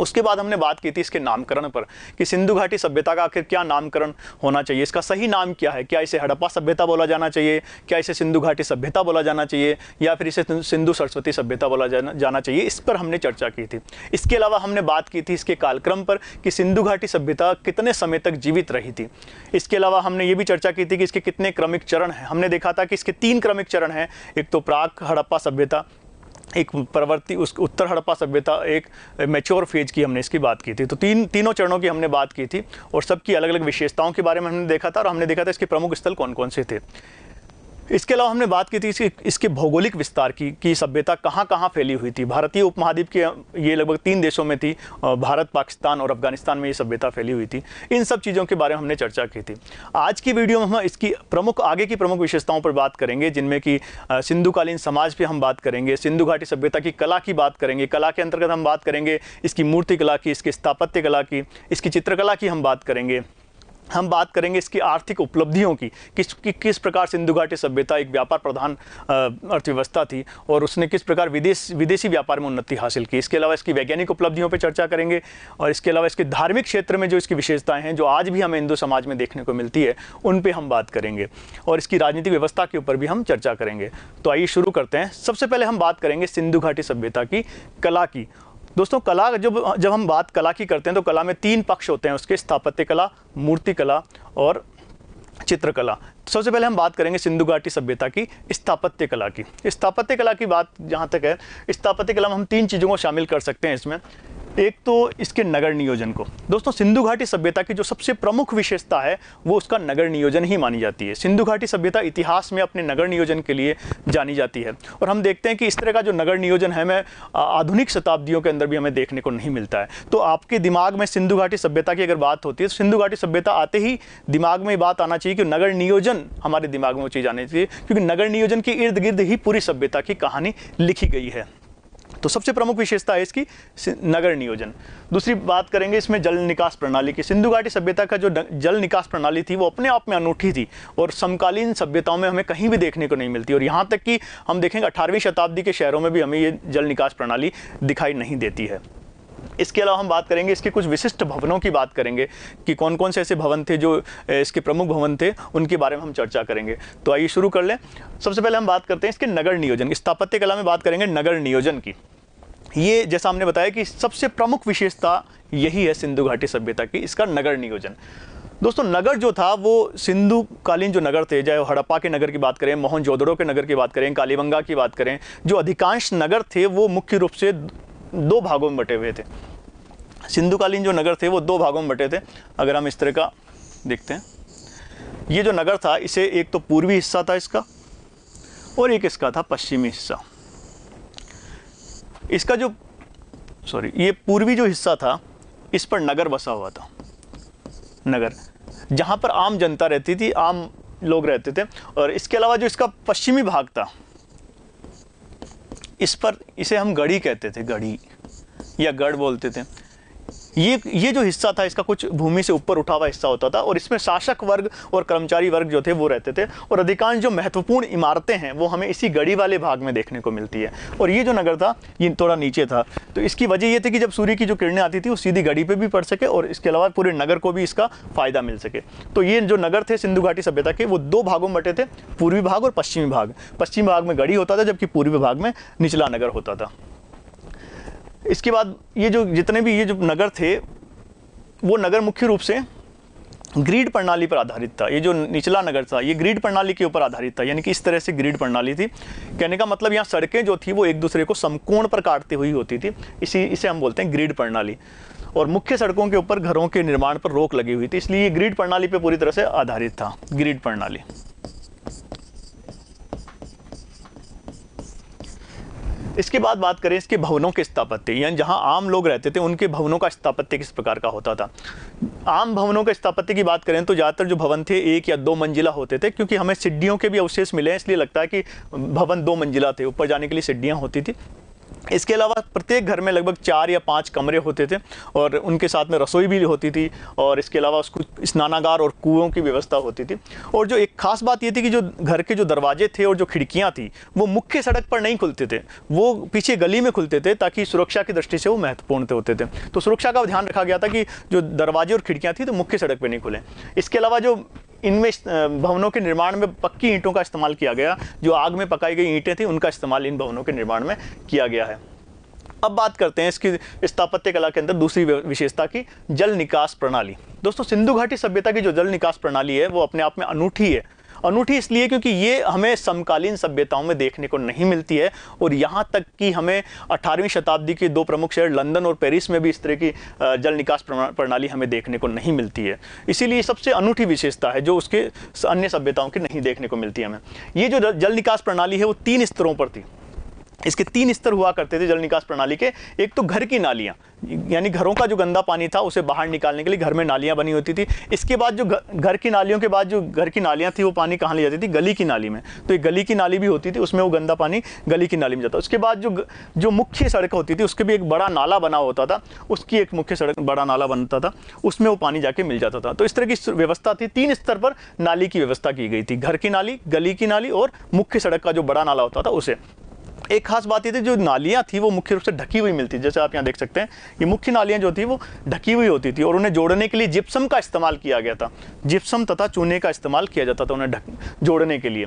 उसके बाद हमने बात की थी इसके नामकरण पर कि सिंधु घाटी सभ्यता का आखिर क्या नामकरण होना चाहिए इसका सही नाम क्या है क्या इसे हड़प्पा सभ्यता बोला जाना चाहिए क्या इसे सिंधु घाटी सभ्यता बोला जाना चाहिए या फिर इसे सिंधु सरस्वती सभ्यता बोला जाना जाना चाहिए इस पर हमने चर्चा की थी इसके अलावा हमने बात की थी इसके कालक्रम पर कि सिंधु घाटी सभ्यता कितने समय तक जीवित रही थी इसके अलावा हमने ये भी चर्चा की थी कि इसके कितने क्रमिक चरण हैं हमने देखा था कि इसके तीन क्रमिक चरण हैं एक तो प्राक हड़प्पा सभ्यता एक प्रवृत्ति उस उत्तर हड़प्पा सभ्यता एक मैच्योर फेज की हमने इसकी बात की थी तो तीन तीनों चरणों की हमने बात की थी और सबकी अलग अलग विशेषताओं के बारे में हमने देखा था और हमने देखा था इसके प्रमुख स्थल कौन कौन से थे इसके अलावा हमने बात की थी इसकी इसके भौगोलिक विस्तार की कि सभ्यता कहाँ कहाँ फैली हुई थी भारतीय उपमहाद्वीप के ये लगभग तीन देशों में थी भारत पाकिस्तान और अफगानिस्तान में ये सभ्यता फैली हुई थी इन सब चीज़ों के बारे में हमने चर्चा की थी आज की वीडियो में हम इसकी प्रमुख आगे की प्रमुख विशेषताओं पर बात करेंगे जिनमें कि सिंधुकालीन समाज पर हम बात करेंगे सिंधु घाटी सभ्यता की कला की बात करेंगे कला के अंतर्गत हम बात करेंगे इसकी मूर्ति कला की इसकी स्थापत्य कला की इसकी चित्रकला की हम बात करेंगे हम बात करेंगे इसकी आर्थिक उपलब्धियों की किस कि, किस प्रकार सिंधु घाटी सभ्यता एक व्यापार प्रधान अर्थव्यवस्था थी और उसने किस प्रकार विदेश विदेशी व्यापार में उन्नति हासिल की इसके अलावा इसकी वैज्ञानिक उपलब्धियों पर चर्चा करेंगे और इसके अलावा इसके धार्मिक क्षेत्र में जो इसकी विशेषताएं हैं जो आज भी हमें हिंदू समाज में देखने को मिलती है उन पर हम बात करेंगे और इसकी राजनीतिक व्यवस्था के ऊपर भी हम चर्चा करेंगे तो आइए शुरू करते हैं सबसे पहले हम बात करेंगे सिंधु घाटी सभ्यता की कला की दोस्तों कला जब जब हम बात कला की करते हैं तो कला में तीन पक्ष होते हैं उसके स्थापत्य कला मूर्ति कला और चित्रकला सबसे पहले हम बात करेंगे सिंधु घाटी सभ्यता की स्थापत्य कला की स्थापत्य कला की बात जहाँ तक है स्थापत्य कला में हम तीन चीज़ों को शामिल कर सकते हैं इसमें एक तो इसके नगर नियोजन को दोस्तों सिंधु घाटी सभ्यता की जो सबसे प्रमुख विशेषता है वो उसका नगर नियोजन ही मानी जाती है सिंधु घाटी सभ्यता इतिहास में अपने नगर नियोजन के लिए जानी जाती है और हम देखते हैं कि इस तरह का जो नगर नियोजन है हमें आधुनिक शताब्दियों के अंदर भी हमें देखने को नहीं मिलता है तो आपके दिमाग में सिंधु घाटी सभ्यता की अगर बात होती है तो सिंधु घाटी सभ्यता आते ही दिमाग में बात आना चाहिए कि नगर नियोजन तुरंत हमारे दिमाग में वो चीज़ आनी चाहिए क्योंकि नगर नियोजन के इर्द गिर्द ही पूरी सभ्यता की कहानी लिखी गई है तो सबसे प्रमुख विशेषता है इसकी नगर नियोजन दूसरी बात करेंगे इसमें जल निकास प्रणाली की सिंधु घाटी सभ्यता का जो जल निकास प्रणाली थी वो अपने आप में अनूठी थी और समकालीन सभ्यताओं में हमें कहीं भी देखने को नहीं मिलती और यहाँ तक कि हम देखेंगे अठारहवीं शताब्दी के शहरों में भी हमें ये जल निकास प्रणाली दिखाई नहीं देती है इसके अलावा हम बात करेंगे इसके कुछ विशिष्ट भवनों की बात करेंगे कि कौन कौन से ऐसे भवन थे जो इसके प्रमुख भवन थे उनके बारे में हम चर्चा करेंगे तो आइए शुरू कर लें सबसे पहले हम बात करते हैं इसके नगर नियोजन स्थापत्य कला में बात करेंगे नगर नियोजन की ये जैसा हमने बताया कि सबसे प्रमुख विशेषता यही है सिंधु घाटी सभ्यता की इसका नगर नियोजन दोस्तों नगर जो था वो सिंधु कालीन जो नगर थे चाहे हड़प्पा के नगर की बात करें मोहन जोदड़ो के नगर की बात करें कालीबंगा की बात करें जो अधिकांश नगर थे वो मुख्य रूप से दो भागों में बटे हुए थे सिंधुकालीन जो नगर थे वो दो भागों में बटे थे अगर हम इस तरह का देखते हैं ये जो नगर था इसे एक तो पूर्वी हिस्सा था इसका और एक इसका था पश्चिमी हिस्सा इसका जो सॉरी ये पूर्वी जो हिस्सा था इस पर नगर बसा हुआ था नगर जहाँ पर आम जनता रहती थी आम लोग रहते थे और इसके अलावा जो इसका पश्चिमी भाग था इस पर इसे हम गढ़ी कहते थे गढ़ी या गढ़ बोलते थे ये ये जो हिस्सा था इसका कुछ भूमि से ऊपर उठा हुआ हिस्सा होता था और इसमें शासक वर्ग और कर्मचारी वर्ग जो थे वो रहते थे और अधिकांश जो महत्वपूर्ण इमारतें हैं वो हमें इसी गढ़ी वाले भाग में देखने को मिलती है और ये जो नगर था ये थोड़ा नीचे था तो इसकी वजह ये थी कि जब सूर्य की जो किरणें आती थी वो सीधी गढ़ी पर भी पड़ सके और इसके अलावा पूरे नगर को भी इसका फ़ायदा मिल सके तो ये जो नगर थे सिंधु घाटी सभ्यता के वो दो भागों में बटे थे पूर्वी भाग और पश्चिमी भाग पश्चिमी भाग में गढ़ी होता था जबकि पूर्वी भाग में निचला नगर होता था इसके बाद ये जो जितने भी ये जो नगर थे वो नगर मुख्य रूप से ग्रीड प्रणाली पर आधारित था ये जो निचला नगर था ये ग्रीड प्रणाली के ऊपर आधारित था यानी कि इस तरह से ग्रीड प्रणाली थी कहने का मतलब यहाँ सड़कें जो थी वो एक दूसरे को समकोण पर काटती हुई होती थी इसी इसे हम बोलते हैं ग्रीड प्रणाली और मुख्य सड़कों के ऊपर घरों के निर्माण पर रोक लगी हुई थी इसलिए ये ग्रीड प्रणाली पर पूरी तरह से आधारित था ग्रीड प्रणाली इसके बाद बात करें इसके भवनों के स्थापत्य यानी जहाँ आम लोग रहते थे उनके भवनों का स्थापत्य किस प्रकार का होता था आम भवनों के स्थापत्य की बात करें तो ज़्यादातर जो भवन थे एक या दो मंजिला होते थे क्योंकि हमें सिड्डियों के भी अवशेष मिले हैं इसलिए लगता है कि भवन दो मंजिला थे ऊपर जाने के लिए सिड्डियाँ होती थी इसके अलावा प्रत्येक घर में लगभग चार या पांच कमरे होते थे और उनके साथ में रसोई भी होती थी और इसके अलावा उसको स्नानागार और कुओं की व्यवस्था होती थी और जो एक खास बात ये थी कि जो घर के जो दरवाजे थे और जो खिड़कियाँ थी वो मुख्य सड़क पर नहीं खुलते थे वो पीछे गली में खुलते थे ताकि सुरक्षा की दृष्टि से वो महत्वपूर्ण होते थे तो सुरक्षा का ध्यान रखा गया था कि जो दरवाजे और खिड़कियाँ थी तो मुख्य सड़क पर नहीं खुलें इसके अलावा जो इनमें भवनों के निर्माण में पक्की ईंटों का इस्तेमाल किया गया जो आग में पकाई गई ईंटें थी उनका इस्तेमाल इन भवनों के निर्माण में किया गया है अब बात करते हैं इसकी स्थापत्य कला के अंदर दूसरी विशेषता की जल निकास प्रणाली दोस्तों सिंधु घाटी सभ्यता की जो जल निकास प्रणाली है वो अपने आप में अनूठी है अनूठी इसलिए क्योंकि ये हमें समकालीन सभ्यताओं में देखने को नहीं मिलती है और यहाँ तक कि हमें अठारहवीं शताब्दी के दो प्रमुख शहर लंदन और पेरिस में भी इस तरह की जल निकास प्रणाली हमें देखने को नहीं मिलती है इसीलिए सबसे अनूठी विशेषता है जो उसके अन्य सभ्यताओं की नहीं देखने को मिलती है हमें ये जो जल निकास प्रणाली है वो तीन स्तरों पर थी इसके तीन स्तर हुआ करते थे जल निकास प्रणाली के एक तो घर की नालियाँ यानी घरों का जो गंदा पानी था उसे बाहर निकालने के लिए घर में नालियाँ बनी होती थी इसके बाद जो घर की नालियों के बाद जो घर की नालियाँ थी वो पानी कहाँ ले जाती थी गली की नाली में तो एक गली की नाली भी होती थी उसमें वो गंदा पानी गली की नाली में जाता उसके बाद जो जो मुख्य सड़क होती थी उसके भी एक बड़ा नाला बना होता था उसकी एक मुख्य सड़क बड़ा नाला बनता था उसमें वो पानी जाके मिल जाता था तो इस तरह की व्यवस्था थी तीन स्तर पर नाली की व्यवस्था की गई थी घर की नाली गली की नाली और मुख्य सड़क का जो बड़ा नाला होता था उसे एक खास बात ये थी जो नालियाँ थी वो मुख्य रूप से ढकी हुई मिलती जैसे आप यहाँ देख सकते हैं ये मुख्य नालियाँ जो थी वो ढकी हुई होती थी और उन्हें जोड़ने के लिए जिप्सम का इस्तेमाल किया गया था जिप्सम तथा चूने का इस्तेमाल किया जाता था उन्हें ढक जोड़ने के लिए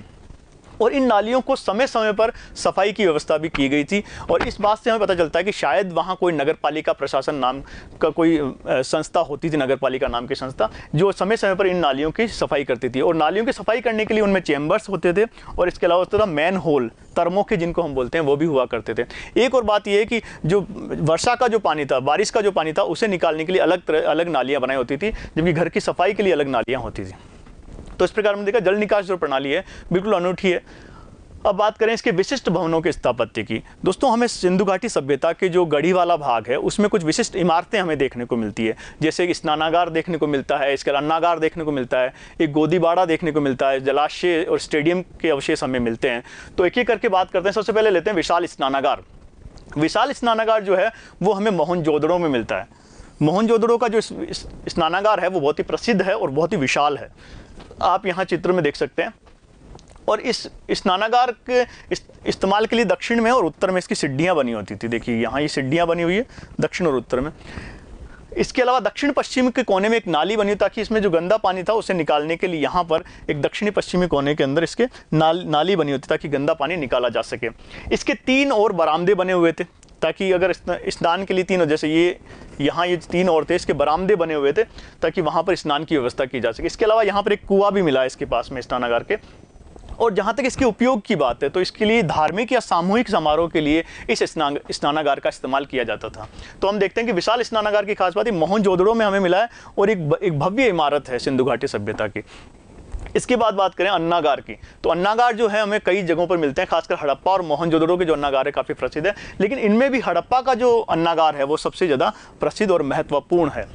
और इन नालियों को समय समय पर सफाई की व्यवस्था भी की गई थी और इस बात से हमें पता चलता है कि शायद वहाँ कोई नगर पालिका प्रशासन नाम का कोई संस्था होती थी नगर पालिका नाम की संस्था जो समय समय पर इन नालियों की सफाई करती थी और नालियों की सफाई करने के लिए उनमें चैम्बर्स होते थे और इसके अलावा होता था मैन होल तरमोखे जिनको हम बोलते हैं वो भी हुआ करते थे एक और बात यह है कि जो वर्षा का जो पानी था बारिश का जो पानी था उसे निकालने के लिए अलग तरह अलग नालियाँ बनाई होती थी जबकि घर की सफाई के लिए अलग नालियाँ होती थी तो इस प्रकार हमने देखा जल निकास जो प्रणाली है बिल्कुल अनूठी है अब बात करें इसके विशिष्ट भवनों के स्थापत्य की दोस्तों हमें सिंधु घाटी सभ्यता के जो गढ़ी वाला भाग है उसमें कुछ विशिष्ट इमारतें हमें देखने को मिलती है जैसे स्नानागार देखने को मिलता है इसका अन्नागार देखने को मिलता है एक गोदीबाड़ा देखने को मिलता है जलाशय और स्टेडियम के अवशेष हमें मिलते हैं तो एक एक करके बात करते हैं सबसे पहले लेते हैं विशाल स्नानागार विशाल स्नानागार जो है वो हमें मोहनजोदड़ों में मिलता है मोहन का जो स्नानागार है वो बहुत ही प्रसिद्ध है और बहुत ही विशाल है आप यहाँ चित्र में देख सकते हैं और इस स्नानागार के इस, इस्तेमाल के लिए दक्षिण में और उत्तर में इसकी सिड्डियाँ बनी होती थी देखिए यहाँ ये सिड्डियाँ बनी हुई है दक्षिण और उत्तर में इसके अलावा दक्षिण पश्चिम के कोने में एक नाली बनी ताकि इसमें जो गंदा पानी था उसे निकालने के लिए यहाँ पर एक दक्षिणी पश्चिमी कोने के अंदर इसके नाल, नाली बनी होती ताकि गंदा पानी निकाला जा सके इसके तीन और बरामदे बने हुए थे ताकि अगर स्नान के लिए तीनों जैसे ये यहाँ ये तीन औरतें इसके बरामदे बने हुए थे ताकि वहाँ पर स्नान की व्यवस्था की जा सके इसके अलावा यहाँ पर एक कुआ भी मिला है इसके पास में स्नानागार के और जहाँ तक इसके उपयोग की बात है तो इसके लिए धार्मिक या सामूहिक समारोह के लिए इस स्नान स्नानागार का इस्तेमाल किया जाता था तो हम देखते हैं कि विशाल स्नानागार की खास बात मोहन जोदड़ों में हमें मिला है और एक एक भव्य इमारत है सिंधु घाटी सभ्यता की इसके बाद बात करें अन्नागार की तो अन्नागार जो है हमें कई जगहों पर मिलते हैं खासकर हड़प्पा और मोहनजोदड़ो के जो अन्नागार है काफ़ी प्रसिद्ध है लेकिन इनमें भी हड़प्पा का जो अन्नागार है वो सबसे ज़्यादा प्रसिद्ध और महत्वपूर्ण है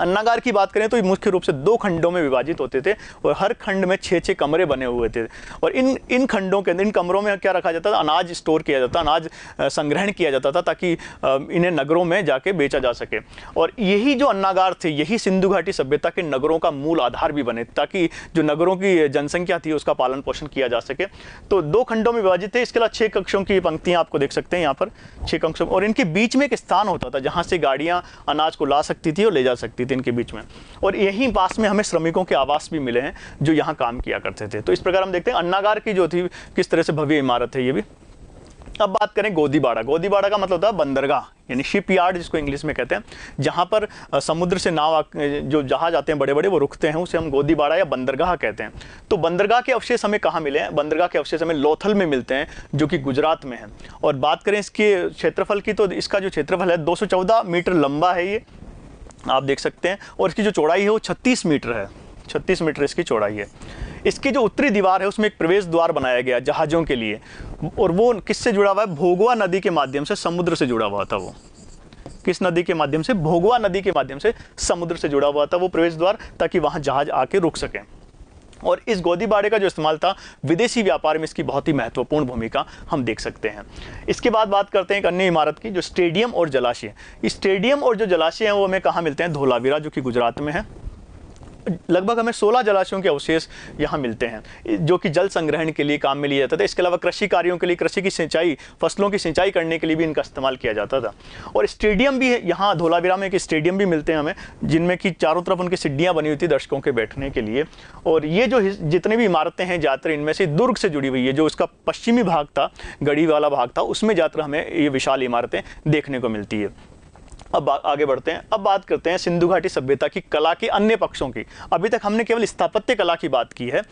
अन्नागार की बात करें तो मुख्य रूप से दो खंडों में विभाजित होते थे और हर खंड में छः छः कमरे बने हुए थे और इन इन खंडों के इन कमरों में क्या रखा जाता था अनाज स्टोर किया जाता अनाज संग्रहण किया जाता था ताकि इन्हें नगरों में जाके बेचा जा सके और यही जो अन्नागार थे यही सिंधु घाटी सभ्यता के नगरों का मूल आधार भी बने ताकि जो नगरों की जनसंख्या थी उसका पालन पोषण किया जा सके तो दो खंडों में विभाजित थे इसके अलावा छः कक्षों की पंक्तियाँ आपको देख सकते हैं यहाँ पर छः कक्षों और इनके बीच में एक स्थान होता था जहाँ से गाड़ियाँ अनाज को ला सकती थी और ले जा सकती थी प्रतिदिन के बीच में और यहीं पास में हमें श्रमिकों के आवास भी मिले हैं जो यहाँ काम किया करते थे तो इस प्रकार हम देखते हैं अन्नागार की जो थी किस तरह से भव्य इमारत है ये भी अब बात करें गोदीबाड़ा गोदीबाड़ा का मतलब होता है बंदरगाह यानी शिप यार्ड जिसको इंग्लिश में कहते हैं जहाँ पर समुद्र से नाव जो जहाज आते हैं बड़े बड़े वो रुकते हैं उसे हम गोदीबाड़ा या बंदरगाह कहते हैं तो बंदरगाह के अवशेष हमें कहाँ मिले हैं बंदरगाह के अवशेष हमें लोथल में मिलते हैं जो कि गुजरात में है और बात करें इसके क्षेत्रफल की तो इसका जो क्षेत्रफल है दो मीटर लंबा है ये आप देख सकते हैं और इसकी जो चौड़ाई है वो छत्तीस मीटर है छत्तीस मीटर इसकी चौड़ाई है इसकी जो उत्तरी दीवार है उसमें एक प्रवेश द्वार बनाया गया जहाज़ों के लिए और वो किससे जुड़ा हुआ है भोगवा नदी के माध्यम से समुद्र से जुड़ा हुआ था वो किस नदी के माध्यम से भोगवा नदी के माध्यम से समुद्र से जुड़ा हुआ था वो प्रवेश द्वार ताकि वहाँ जहाज आके रुक सकें और इस गोदी बाड़े का जो इस्तेमाल था विदेशी व्यापार में इसकी बहुत ही महत्वपूर्ण भूमिका हम देख सकते हैं इसके बाद बात करते हैं एक अन्य इमारत की जो स्टेडियम और जलाशय स्टेडियम और जो जलाशय हैं वो हमें कहाँ मिलते हैं धोलावीरा जो कि गुजरात में है लगभग हमें 16 जलाशयों के अवशेष यहाँ मिलते हैं जो कि जल संग्रहण के लिए काम में लिया जाता था इसके अलावा कृषि कार्यों के लिए कृषि की सिंचाई फसलों की सिंचाई करने के लिए भी इनका इस्तेमाल किया जाता था और स्टेडियम भी है यहाँ धोलावीरा में एक स्टेडियम भी मिलते हैं हमें जिनमें कि चारों तरफ उनकी सिड्डियाँ बनी हुई थी दर्शकों के बैठने के लिए और ये जो जितने भी इमारतें हैं यात्रा इनमें से दुर्ग से जुड़ी हुई है जो उसका पश्चिमी भाग था गढ़ी वाला भाग था उसमें यात्रा हमें ये विशाल इमारतें देखने को मिलती है अब आगे बढ़ते हैं अब बात करते हैं सिंधु घाटी सभ्यता की कला के अन्य पक्षों की अभी तक हमने केवल स्थापत्य कला की बात की है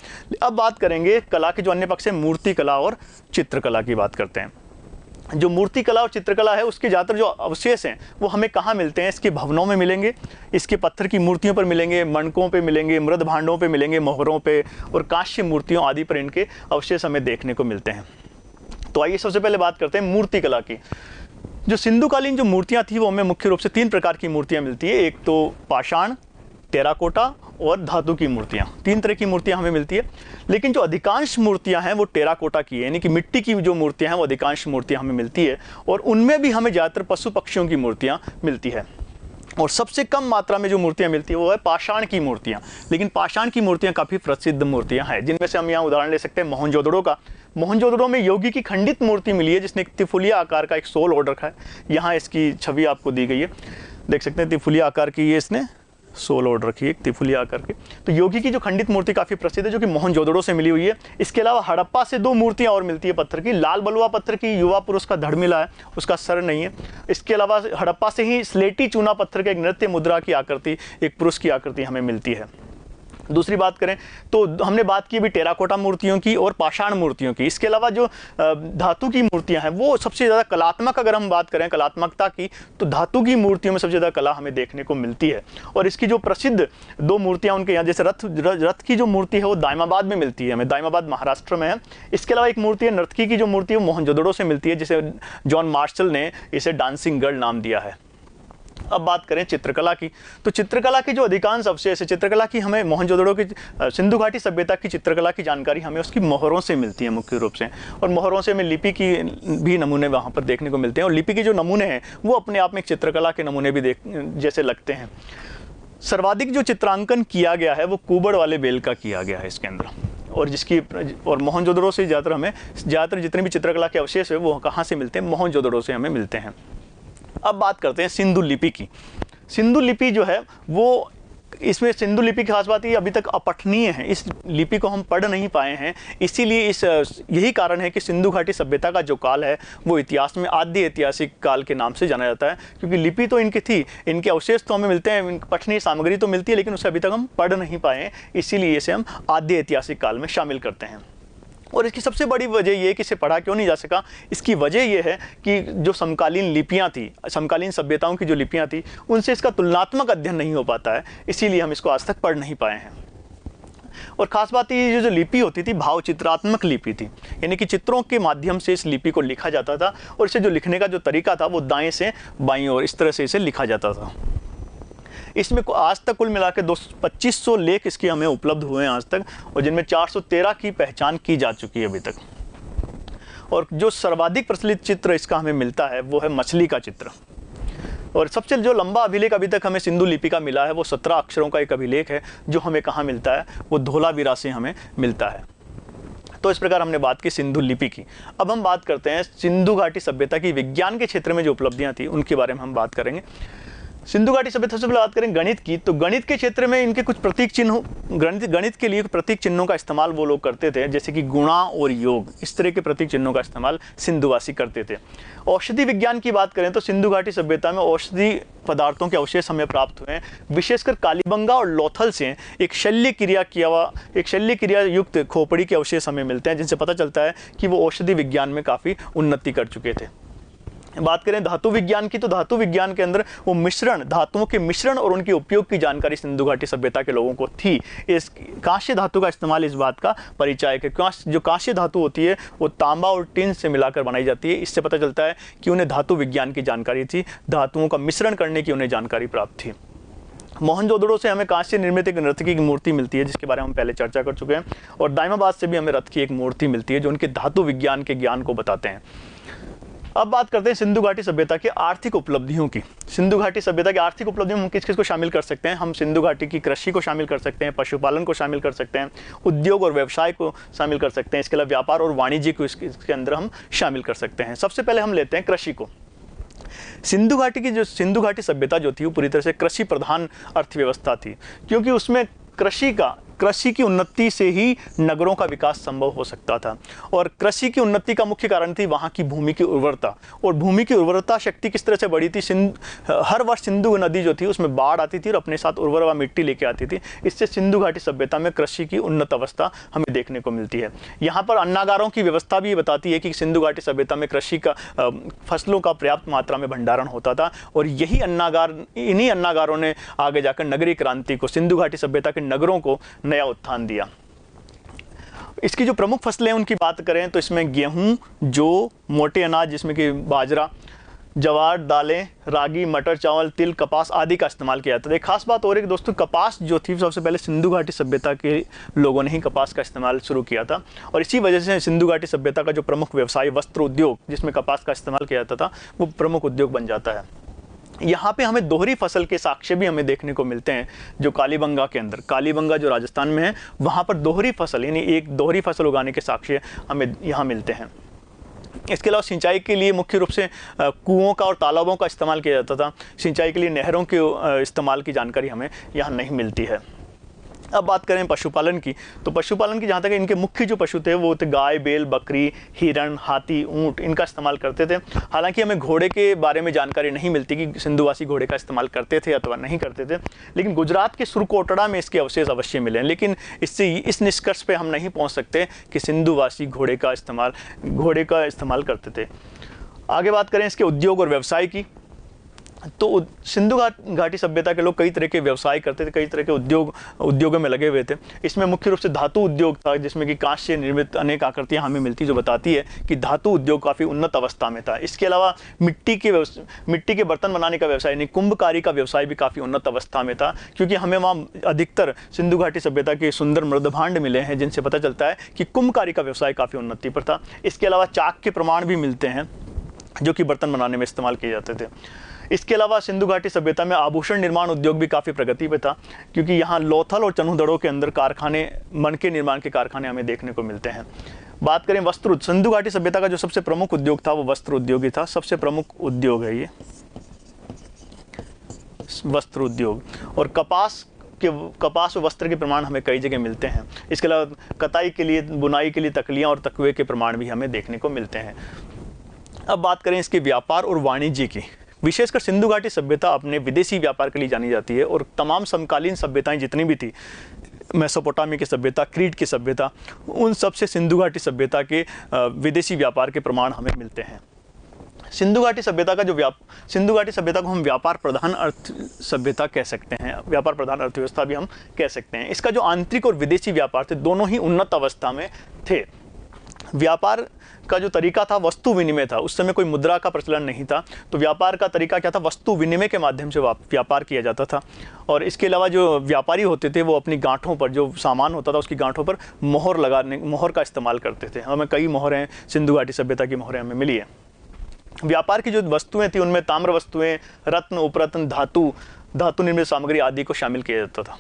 अब बात करेंगे कला के जो अन्य पक्ष है मूर्ति कला और चित्रकला की बात करते हैं जो मूर्ति कला और चित्रकला है उसके ज़्यादातर जो अवशेष हैं वो हमें कहाँ मिलते हैं इसके भवनों में मिलेंगे इसके पत्थर की मूर्तियों पर मिलेंगे मणकों पे मिलेंगे मृद भांडों पर मिलेंगे मोहरों पे और काश्य मूर्तियों आदि पर इनके अवशेष हमें देखने को मिलते हैं तो आइए सबसे पहले बात करते हैं मूर्ति कला की जो सिंधुकालीन जो मूर्तियाँ थी वो हमें मुख्य रूप से तीन प्रकार की मूर्तियाँ मिलती हैं एक तो पाषाण टेराकोटा और धातु की मूर्तियाँ तीन तरह की मूर्तियाँ हमें मिलती है लेकिन जो अधिकांश मूर्तियाँ हैं वो टेराकोटा की है यानी कि मिट्टी की जो मूर्तियाँ हैं वो अधिकांश मूर्तियाँ हमें मिलती है और उनमें भी हमें ज़्यादातर पशु पक्षियों की मूर्तियाँ मिलती है और सबसे कम मात्रा में जो मूर्तियाँ मिलती है वो है पाषाण की मूर्तियाँ लेकिन पाषाण की मूर्तियाँ काफ़ी प्रसिद्ध मूर्तियाँ हैं जिनमें से हम यहाँ उदाहरण ले सकते हैं मोहनजोदड़ो का मोहनजोदड़ो में योगी की खंडित मूर्ति मिली है जिसने त्रिफुलिया आकार का एक सोल ऑर्डर रखा है यहाँ इसकी छवि आपको दी गई है देख सकते हैं त्रिफुलिया आकार की ये इसने सोल ऑर्डर रखी है त्रिफुलिया आकार के तो योगी की जो खंडित मूर्ति काफ़ी प्रसिद्ध है जो कि मोहनजोदड़ो से मिली हुई है इसके अलावा हड़प्पा से दो मूर्तियाँ और मिलती है पत्थर की लाल बलुआ पत्थर की युवा पुरुष का धड़ मिला है उसका सर नहीं है इसके अलावा हड़प्पा से ही स्लेटी चूना पत्थर के एक नृत्य मुद्रा की आकृति एक पुरुष की आकृति हमें मिलती है दूसरी बात करें तो हमने बात की अभी टेराकोटा मूर्तियों की और पाषाण मूर्तियों की इसके अलावा जो धातु की मूर्तियां हैं वो सबसे ज़्यादा कलात्मक अगर हम बात करें कलात्मकता की तो धातु की मूर्तियों में सबसे ज़्यादा कला हमें देखने को मिलती है और इसकी जो प्रसिद्ध दो मूर्तियाँ उनके यहाँ जैसे रथ रथ की जो मूर्ति है वो दायमाबाद में मिलती है हमें दायमाबाद महाराष्ट्र में है इसके अलावा एक मूर्ति है नर्तकी की जो मूर्ति है मोहनजोदड़ो से मिलती है जिसे जॉन मार्शल ने इसे डांसिंग गर्ल नाम दिया है अब बात करें चित्रकला की तो चित्रकला की जो अधिकांश अवशेष है चित्रकला की हमें मोहनजोदड़ो की सिंधु घाटी सभ्यता की चित्रकला की जानकारी हमें उसकी मोहरों से मिलती है मुख्य रूप से और मोहरों से हमें लिपि की भी नमूने वहाँ पर देखने को मिलते हैं और लिपि के जो नमूने हैं वो अपने आप में चित्रकला के नमूने भी देख जैसे लगते हैं सर्वाधिक जो चित्रांकन किया गया है वो कुबड़ वाले बेल का किया गया है इसके अंदर और जिसकी और मोहनजोदड़ो से ज़्यादातर हमें ज़्यादातर जितने भी चित्रकला के अवशेष है वो कहाँ से मिलते हैं मोहनजोदड़ो से हमें मिलते हैं अब बात करते हैं सिंधु लिपि की सिंधु लिपि जो है वो इसमें सिंधु लिपि की खास बात ये अभी तक अपठनीय है इस लिपि को हम पढ़ नहीं पाए हैं इसीलिए इस यही कारण है कि सिंधु घाटी सभ्यता का जो काल है वो इतिहास में आदि ऐतिहासिक काल के नाम से जाना जाता है क्योंकि लिपि तो इनकी थी इनके अवशेष तो हमें मिलते हैं पठनीय सामग्री तो मिलती है लेकिन उसे अभी तक हम पढ़ नहीं पाए इसीलिए इसे हम आद्य ऐतिहासिक काल में शामिल करते हैं और इसकी सबसे बड़ी वजह यह कि इसे पढ़ा क्यों नहीं जा सका इसकी वजह यह है कि जो समकालीन लिपियाँ थी समकालीन सभ्यताओं की जो लिपियाँ थी उनसे इसका तुलनात्मक अध्ययन नहीं हो पाता है इसीलिए हम इसको आज तक पढ़ नहीं पाए हैं और ख़ास बात ये जो लिपि होती थी भावचित्रात्मक लिपि थी यानी कि चित्रों के माध्यम से इस लिपि को लिखा जाता था और इसे जो लिखने का जो तरीका था वो दाएँ से बाईं और इस तरह से इसे लिखा जाता था इसमें आज तक कुल मिला के दो पच्चीस लेख इसके हमें उपलब्ध हुए हैं आज तक और जिनमें 413 की पहचान की जा चुकी है अभी तक और जो सर्वाधिक प्रचलित चित्र इसका हमें मिलता है वो है मछली का चित्र और सबसे जो लंबा अभिलेख अभी तक हमें सिंधु लिपि का मिला है वो सत्रह अक्षरों का एक अभिलेख है जो हमें कहाँ मिलता है वो धोलावीरा से हमें मिलता है तो इस प्रकार हमने बात की सिंधु लिपि की अब हम बात करते हैं सिंधु घाटी सभ्यता की विज्ञान के क्षेत्र में जो उपलब्धियाँ थी उनके बारे में हम बात करेंगे सिंधु घाटी सभ्यता से बात करें गणित की तो गणित के क्षेत्र में इनके कुछ प्रतीक चिन्ह गणित गणित के लिए प्रतीक चिन्हों का इस्तेमाल वो लोग करते थे जैसे कि गुणा और योग इस तरह के प्रतीक चिन्हों का इस्तेमाल सिंधुवासी करते थे औषधि विज्ञान की बात करें तो सिंधु घाटी सभ्यता में औषधि पदार्थों के अवशेष हमें प्राप्त हुए विशेषकर कालीबंगा और लोथल से एक शल्य क्रिया किया हुआ एक शल्य क्रिया युक्त खोपड़ी के अवशेष हमें मिलते हैं जिनसे पता चलता है कि वो औषधि विज्ञान में काफ़ी उन्नति कर चुके थे बात करें धातु विज्ञान की तो धातु विज्ञान के अंदर वो मिश्रण धातुओं के मिश्रण और उनके उपयोग की जानकारी सिंधु घाटी सभ्यता के लोगों को थी इस काश्य धातु का इस्तेमाल इस बात का परिचय है जो काश्य धातु होती है वो तांबा और टिन से मिलाकर बनाई जाती है इससे पता चलता है कि उन्हें धातु विज्ञान की जानकारी थी धातुओं का मिश्रण करने की उन्हें जानकारी प्राप्त थी मोहनजोदड़ो से हमें कांस्य निर्मित एक रथ की मूर्ति मिलती है जिसके बारे में हम पहले चर्चा कर चुके हैं और दायमाबाद से भी हमें रथ की एक मूर्ति मिलती है जो उनके धातु विज्ञान के ज्ञान को बताते हैं अब बात करते हैं सिंधु घाटी सभ्यता की आर्थिक उपलब्धियों की सिंधु घाटी सभ्यता की आर्थिक उपलब्धियों में हम किस किस को शामिल कर सकते हैं हम सिंधु घाटी की कृषि को शामिल कर सकते हैं पशुपालन को शामिल कर सकते हैं उद्योग और व्यवसाय को शामिल कर सकते हैं इसके अलावा व्यापार और वाणिज्य को इसके अंदर हम शामिल कर सकते हैं सबसे पहले हम लेते हैं कृषि को सिंधु घाटी की जो सिंधु घाटी सभ्यता जो थी वो पूरी तरह से कृषि प्रधान अर्थव्यवस्था थी क्योंकि उसमें कृषि का कृषि की उन्नति से ही नगरों का विकास संभव हो सकता था और कृषि की उन्नति का मुख्य कारण थी वहाँ की भूमि की उर्वरता और भूमि की उर्वरता शक्ति किस तरह से बढ़ी थी सिंधु हर वर्ष सिंधु नदी जो थी उसमें बाढ़ आती थी और अपने साथ उर्वर व मिट्टी लेके आती थी इससे सिंधु घाटी सभ्यता में कृषि की उन्नत अवस्था हमें देखने को मिलती है यहाँ पर अन्नागारों की व्यवस्था भी बताती है कि सिंधु घाटी सभ्यता में कृषि का फसलों का पर्याप्त मात्रा में भंडारण होता था और यही अन्नागार इन्हीं अन्नागारों ने आगे जाकर नगरीय क्रांति को सिंधु घाटी सभ्यता के नगरों को नया उत्थान दिया इसकी जो प्रमुख फसलें उनकी बात करें तो इसमें गेहूँ जो मोटे अनाज जिसमें कि बाजरा जवार दालें रागी मटर चावल तिल कपास आदि का इस्तेमाल किया जाता था तो एक खास बात और एक दोस्तों कपास जो थी सबसे पहले सिंधु घाटी सभ्यता के लोगों ने ही कपास का इस्तेमाल शुरू किया था और इसी वजह से सिंधु घाटी सभ्यता का जो प्रमुख व्यवसाय वस्त्र उद्योग जिसमें कपास का इस्तेमाल किया जाता था वो प्रमुख उद्योग बन जाता है यहाँ पे हमें दोहरी फसल के साक्ष्य भी हमें देखने को मिलते हैं जो कालीबंगा के अंदर कालीबंगा जो राजस्थान में है वहाँ पर दोहरी फसल यानी एक दोहरी फसल उगाने के साक्ष्य हमें यहाँ मिलते हैं इसके अलावा सिंचाई के लिए मुख्य रूप से कुओं का और तालाबों का इस्तेमाल किया जाता था सिंचाई के लिए नहरों के इस्तेमाल की जानकारी हमें यहाँ नहीं मिलती है अब बात करें पशुपालन की तो पशुपालन की जहाँ तक इनके मुख्य जो पशु थे वो थे गाय बेल बकरी हिरण हाथी ऊँट इनका इस्तेमाल करते थे हालांकि हमें घोड़े के बारे में जानकारी नहीं मिलती कि सिंधुवासी घोड़े का इस्तेमाल करते थे अथवा नहीं करते थे लेकिन गुजरात के सुरकोटड़ा में इसके अवशेष अवश्य मिले हैं लेकिन इससे इस निष्कर्ष पर हम नहीं पहुँच सकते कि सिंधुवासी घोड़े का इस्तेमाल घोड़े का इस्तेमाल करते थे आगे बात करें इसके उद्योग और व्यवसाय की तो सिंधु घाट घाटी सभ्यता के लोग कई तरह के व्यवसाय करते थे कई तरह के उद्योग उद्योगों में लगे हुए थे इसमें मुख्य रूप से धातु उद्योग था जिसमें कि कांच से निर्मित अनेक आकृतियां हमें मिलती जो बताती है कि धातु उद्योग काफ़ी उन्नत अवस्था में था इसके अलावा मिट्टी के मिट्टी के बर्तन बनाने का व्यवसाय यानी कुंभकारी का व्यवसाय भी काफ़ी उन्नत अवस्था में था क्योंकि हमें वहाँ अधिकतर सिंधु घाटी सभ्यता के सुंदर मृदभांड मिले हैं जिनसे पता चलता है कि कुंभकारी का व्यवसाय काफ़ी उन्नति पर था इसके अलावा चाक के प्रमाण भी मिलते हैं जो कि बर्तन बनाने में इस्तेमाल किए जाते थे इसके अलावा सिंधु घाटी सभ्यता में आभूषण निर्माण उद्योग भी काफ़ी प्रगति पे था क्योंकि यहाँ लोथल और चनुदड़ों के अंदर कारखाने मन के निर्माण के कारखाने हमें देखने को मिलते हैं बात करें वस्त्र सिंधु घाटी सभ्यता का जो सबसे प्रमुख उद्योग था वो वस्त्र उद्योग ही था सबसे प्रमुख उद्योग है ये वस्त्र उद्योग और कपास के कपास और वस्त्र के प्रमाण हमें कई जगह मिलते हैं इसके अलावा कताई के लिए बुनाई के लिए तकलियाँ और तकवे के प्रमाण भी हमें देखने को मिलते हैं अब बात करें इसके व्यापार और वाणिज्य की विशेषकर सिंधु घाटी सभ्यता अपने विदेशी व्यापार के लिए जानी जाती है और तमाम समकालीन सभ्यताएं जितनी भी थी मैसोपोटामी की सभ्यता क्रीट की सभ्यता उन सबसे सिंधु घाटी सभ्यता के विदेशी व्यापार के प्रमाण हमें मिलते हैं सिंधु घाटी सभ्यता का जो व्याप सिंधु घाटी सभ्यता को हम व्यापार प्रधान अर्थ सभ्यता कह सकते हैं व्यापार प्रधान अर्थव्यवस्था भी हम कह सकते हैं इसका जो आंतरिक और विदेशी व्यापार थे दोनों ही उन्नत अवस्था में थे व्यापार का जो तरीका था वस्तु विनिमय था उस समय कोई मुद्रा का प्रचलन नहीं था तो व्यापार का तरीका क्या था वस्तु विनिमय के माध्यम से व्यापार किया जाता था और इसके अलावा जो व्यापारी होते थे वो अपनी गांठों पर जो सामान होता था उसकी गांठों पर मोहर लगाने मोहर का इस्तेमाल करते थे हमें कई मोहरें सिंधु घाटी सभ्यता की मोहरें हमें मिली है व्यापार की जो वस्तुएँ थी उनमें ताम्र वस्तुएँ रत्न उपरत्न धातु धातु निर्मित सामग्री आदि को शामिल किया जाता था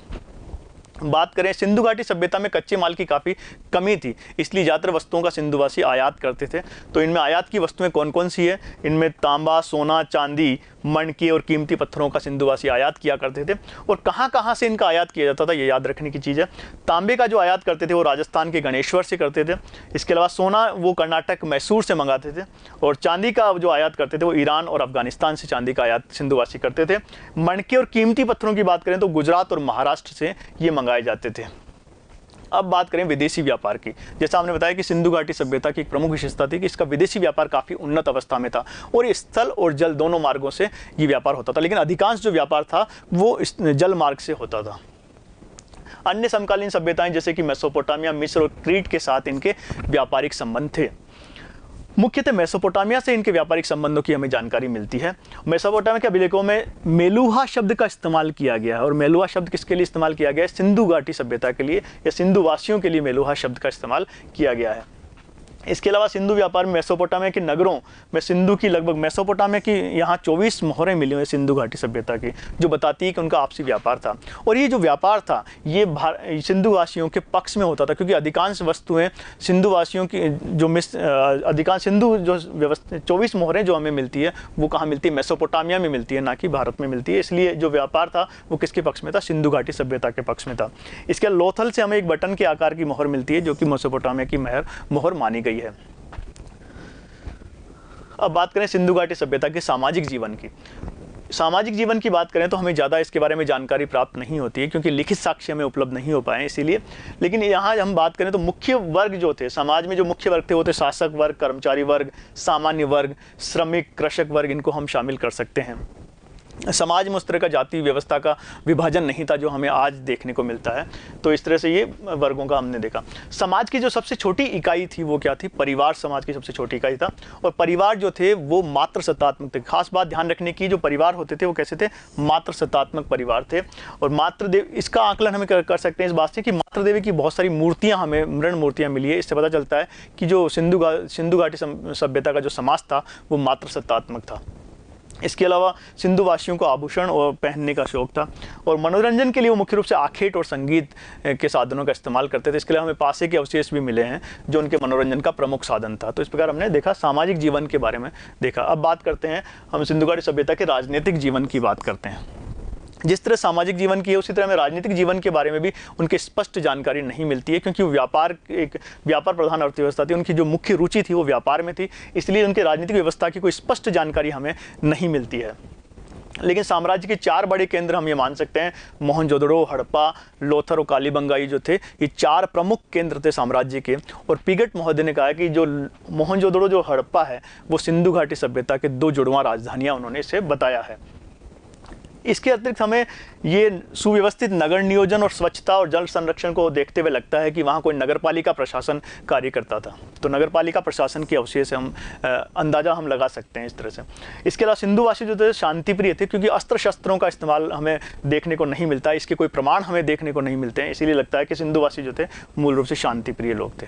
बात करें सिंधु घाटी सभ्यता में कच्चे माल की काफ़ी कमी थी इसलिए ज़्यादातर वस्तुओं का सिंधुवासी आयात करते थे तो इनमें आयात की वस्तुएं कौन कौन सी है इनमें तांबा सोना चांदी मणके और कीमती पत्थरों का सिंधुवासी आयात किया करते थे और कहाँ कहाँ से इनका आयात किया जाता था ये याद रखने की चीज़ है तांबे का जो आयात करते थे वो राजस्थान के गणेश्वर से करते थे इसके अलावा सोना वो कर्नाटक मैसूर से मंगाते थे और चांदी का जो आयात करते थे वो ईरान और अफगानिस्तान से चांदी का आयात सिंधुवासी करते थे मणके और कीमती पत्थरों की बात करें तो गुजरात और महाराष्ट्र से ये मंगा लगाए जाते थे अब बात करें विदेशी व्यापार की जैसा हमने बताया कि सिंधु घाटी सभ्यता की एक प्रमुख विशेषता थी कि इसका विदेशी व्यापार काफ़ी उन्नत अवस्था में था और स्थल और जल दोनों मार्गों से ये व्यापार होता था लेकिन अधिकांश जो व्यापार था वो जल मार्ग से होता था अन्य समकालीन सभ्यताएं जैसे कि मेसोपोटामिया मिस्र और क्रीट के साथ इनके व्यापारिक संबंध थे मुख्यतः मेसोपोटामिया से इनके व्यापारिक संबंधों की हमें जानकारी मिलती है मेसोपोटामिया के अभिलेखों में मेलुहा शब्द का इस्तेमाल किया गया है और मेलुहा शब्द किसके लिए इस्तेमाल किया गया है सिंधु घाटी सभ्यता के लिए या सिंधु वासियों के लिए मेलुहा शब्द का इस्तेमाल किया गया है इसके अलावा सिंधु व्यापार में मेसोपोटामिया के नगरों में सिंधु की लगभग मेसोपोटामिया की यहाँ 24 मोहरें मिली हुई सिंधु घाटी सभ्यता की जो बताती है कि उनका आपसी व्यापार था और ये जो व्यापार था ये सिंधु वासियों के पक्ष में होता था क्योंकि अधिकांश वस्तुएं सिंधु वासियों की जो मिस अधिकांश सिंधु जो व्यवस्था चौबीस मोहरें जो हमें मिलती है वो कहाँ मिलती है मेसोपोटामिया में मिलती है ना कि भारत में मिलती है इसलिए जो व्यापार था वो किसके पक्ष में था सिंधु घाटी सभ्यता के पक्ष में था इसके लोथल से हमें एक बटन के आकार की मोहर मिलती है जो कि मेसोपोटामिया की महर मोहर मानी गई गई है अब बात करें सिंधु घाटी सभ्यता के सामाजिक जीवन की सामाजिक जीवन की बात करें तो हमें ज़्यादा इसके बारे में जानकारी प्राप्त नहीं होती है क्योंकि लिखित साक्ष्य हमें उपलब्ध नहीं हो पाए इसीलिए लेकिन यहाँ हम बात करें तो मुख्य वर्ग जो थे समाज में जो मुख्य वर्ग थे वो थे शासक वर्ग कर्मचारी वर्ग सामान्य वर्ग श्रमिक कृषक वर्ग इनको हम शामिल कर सकते हैं समाज में उस तरह का जाति व्यवस्था का विभाजन नहीं था जो हमें आज देखने को मिलता है तो इस तरह से ये वर्गों का हमने देखा समाज की जो सबसे छोटी इकाई थी वो क्या थी परिवार समाज की सबसे छोटी इकाई था और परिवार जो थे वो मात्र सत्तात्मक थे खास बात ध्यान रखने की जो परिवार होते थे वो कैसे थे मात्र सत्तात्मक परिवार थे और मातृदेव इसका आंकलन हमें कर, कर सकते हैं इस बात से कि मातृदेवी की बहुत सारी मूर्तियाँ हमें मृण मूर्तियाँ मिली है इससे पता चलता है कि जो सिंधु सिंधु घाटी सभ्यता का जो समाज था वो मात्र सत्तात्मक था इसके अलावा सिंधु वासियों को आभूषण और पहनने का शौक था और मनोरंजन के लिए वो मुख्य रूप से आखेट और संगीत के साधनों का इस्तेमाल करते थे इसके लिए हमें पासे के अवशेष भी मिले हैं जो उनके मनोरंजन का प्रमुख साधन था तो इस प्रकार हमने देखा सामाजिक जीवन के बारे में देखा अब बात करते हैं हम सिंधुगाड़ी सभ्यता के राजनीतिक जीवन की बात करते हैं जिस तरह सामाजिक जीवन की है उसी तरह हमें राजनीतिक जीवन के बारे में भी उनके स्पष्ट जानकारी नहीं मिलती है क्योंकि व्यापार एक व्यापार प्रधान अर्थव्यवस्था थी उनकी जो मुख्य रुचि थी वो व्यापार में थी इसलिए उनके राजनीतिक व्यवस्था की कोई स्पष्ट जानकारी हमें नहीं मिलती है लेकिन साम्राज्य के चार बड़े केंद्र हम ये मान सकते हैं मोहनजोदड़ो हड़प्पा लोथर और कालीबंगाई जो थे ये चार प्रमुख केंद्र थे साम्राज्य के और पिगट महोदय ने कहा कि जो मोहनजोदड़ो जो हड़प्पा है वो सिंधु घाटी सभ्यता के दो जुड़वा राजधानियाँ उन्होंने इसे बताया है इसके अतिरिक्त हमें ये सुव्यवस्थित नगर नियोजन और स्वच्छता और जल संरक्षण को देखते हुए लगता है कि वहाँ कोई नगर पालिका प्रशासन कार्य करता था तो नगर पालिका प्रशासन के अवशेष से हम अंदाज़ा हम लगा सकते हैं इस तरह से इसके अलावा सिंधुवासी जो थे शांतिप्रिय थे क्योंकि अस्त्र शस्त्रों का इस्तेमाल हमें देखने को नहीं मिलता इसके कोई प्रमाण हमें देखने को नहीं मिलते हैं इसीलिए लगता है कि सिंधुवासी जो थे मूल रूप से शांतिप्रिय लोग थे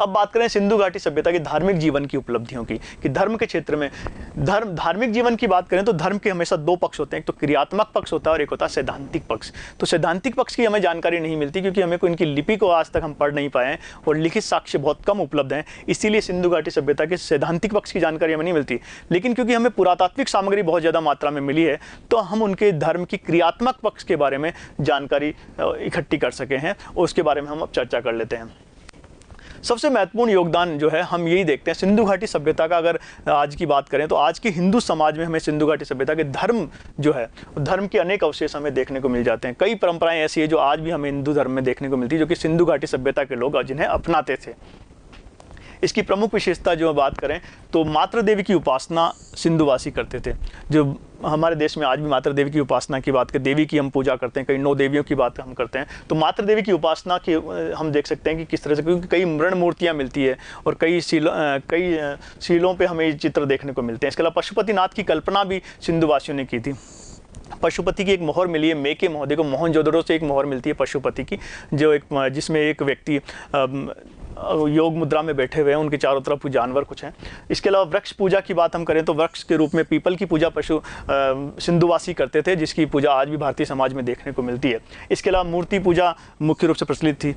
अब बात करें सिंधु घाटी सभ्यता की धार्मिक जीवन की उपलब्धियों की कि धर्म के क्षेत्र में धर्म धार्मिक जीवन की बात करें तो धर्म के हमेशा दो पक्ष होते हैं एक तो क्रियात्मक पक्ष होता है और एक होता है सैद्धांतिक पक्ष तो सैद्धांतिक पक्ष की हमें जानकारी नहीं मिलती क्योंकि हमें को इनकी लिपि को आज तक हम पढ़ नहीं पाए हैं और लिखित साक्ष्य बहुत कम उपलब्ध हैं इसीलिए सिंधु घाटी सभ्यता के सैद्धांतिक पक्ष की जानकारी हमें नहीं मिलती लेकिन क्योंकि हमें पुरातात्विक सामग्री बहुत ज़्यादा मात्रा में मिली है तो हम उनके धर्म की क्रियात्मक पक्ष के बारे में जानकारी इकट्ठी कर सके हैं और उसके बारे में हम अब चर्चा कर लेते हैं सबसे महत्वपूर्ण योगदान जो है हम यही देखते हैं सिंधु घाटी सभ्यता का अगर आज की बात करें तो आज के हिंदू समाज में हमें सिंधु घाटी सभ्यता के धर्म जो है धर्म के अनेक अवशेष हमें देखने को मिल जाते हैं कई परंपराएं ऐसी है जो आज भी हमें हिंदू धर्म में देखने को मिलती है जो कि सिंधु घाटी सभ्यता के लोग जिन्हें अपनाते थे इसकी प्रमुख विशेषता जो बात करें तो मातृ देवी की उपासना सिंधुवासी करते थे जो हमारे देश में आज भी मातृ देवी की उपासना की बात करें देवी की हम पूजा करते हैं कई नौ देवियों की बात हम करते हैं तो मातृ देवी की उपासना की हम देख सकते हैं कि किस तरह से क्योंकि कई मृण मूर्तियाँ मिलती है और कई शीलों कई शिलों पर हमें चित्र देखने को मिलते हैं इसके अलावा पशुपतिनाथ की कल्पना भी सिंधुवासियों ने की थी पशुपति की एक मोहर मिली है मे के मोह देखो मोहन से एक मोहर मिलती है पशुपति की जो एक जिसमें एक व्यक्ति योग मुद्रा में बैठे हुए हैं उनके चारों तरफ जानवर कुछ हैं इसके अलावा वृक्ष पूजा की बात हम करें तो वृक्ष के रूप में पीपल की पूजा पशु सिंधुवासी करते थे जिसकी पूजा आज भी भारतीय समाज में देखने को मिलती है इसके अलावा मूर्ति पूजा मुख्य रूप से प्रचलित थी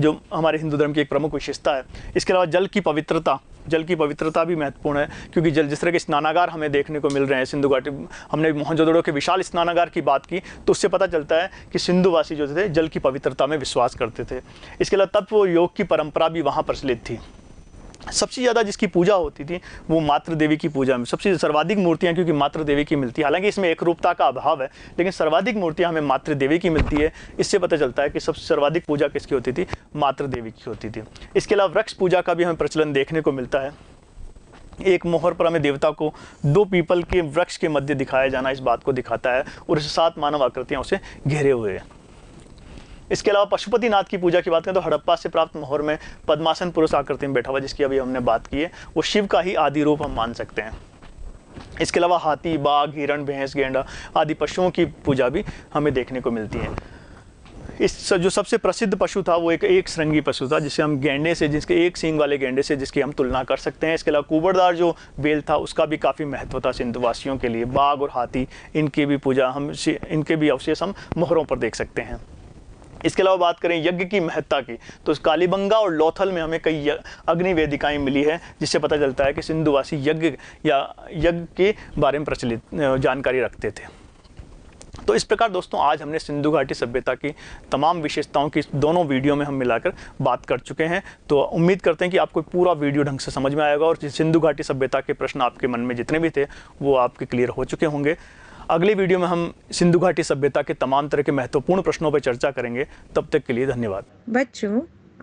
जो हमारे हिंदू धर्म की एक प्रमुख विशेषता है इसके अलावा जल की पवित्रता जल की पवित्रता भी महत्वपूर्ण है क्योंकि जल जिस तरह के स्नानागार हमें देखने को मिल रहे हैं सिंधु घाटी हमने मोहनजोदड़ो के विशाल स्नानागार की बात की तो उससे पता चलता है कि सिंधुवासी जो थे जल की पवित्रता में विश्वास करते थे इसके अलावा तत्व योग की परंपरा भी वहाँ प्रचलित थी सबसे ज़्यादा जिसकी पूजा होती थी वो मातृ देवी की पूजा में सबसे सर्वाधिक मूर्तियाँ क्योंकि मातृ देवी की मिलती है हालांकि इसमें एक रूपता का अभाव है लेकिन सर्वाधिक मूर्तियाँ हमें मातृ देवी की मिलती है इससे पता चलता है कि सबसे सर्वाधिक पूजा किसकी होती थी मातृ देवी की होती थी इसके अलावा वृक्ष पूजा का भी हमें प्रचलन देखने को मिलता है एक मोहर पर हमें देवता को दो पीपल के वृक्ष के मध्य दिखाया जाना इस बात को दिखाता है और इस सात मानव आकृतियाँ उसे घेरे हुए हैं इसके अलावा पशुपतिनाथ की पूजा की बात करें तो हड़प्पा से प्राप्त मोहर में पद्मासन पुरुष आकृति में बैठा हुआ जिसकी अभी हमने बात की है वो शिव का ही आदि रूप हम मान सकते हैं इसके अलावा हाथी बाघ हिरण भैंस गेंडा आदि पशुओं की पूजा भी हमें देखने को मिलती है इस जो सबसे प्रसिद्ध पशु था वो एक एक श्रृंगी पशु था जिसे हम गेंडे से जिसके एक सींग वाले गेंडे से जिसकी हम तुलना कर सकते हैं इसके अलावा कुबड़दार जो बेल था उसका भी काफ़ी महत्व था सिंधुवासियों के लिए बाघ और हाथी इनकी भी पूजा हम इनके भी अवशेष हम मोहरों पर देख सकते हैं इसके अलावा बात करें यज्ञ की महत्ता की तो कालीबंगा और लोथल में हमें कई अग्नि वेदिकाएं मिली है जिससे पता चलता है कि सिंधुवासी यज्ञ या यज्ञ के बारे में प्रचलित जानकारी रखते थे तो इस प्रकार दोस्तों आज हमने सिंधु घाटी सभ्यता की तमाम विशेषताओं की दोनों वीडियो में हम मिलाकर बात कर चुके हैं तो उम्मीद करते हैं कि आपको पूरा वीडियो ढंग से समझ में आएगा और सिंधु घाटी सभ्यता के प्रश्न आपके मन में जितने भी थे वो आपके क्लियर हो चुके होंगे अगली वीडियो में हम सिंधु घाटी सभ्यता के तमाम तरह के महत्वपूर्ण प्रश्नों पर चर्चा करेंगे तब तक के लिए धन्यवाद बच्चों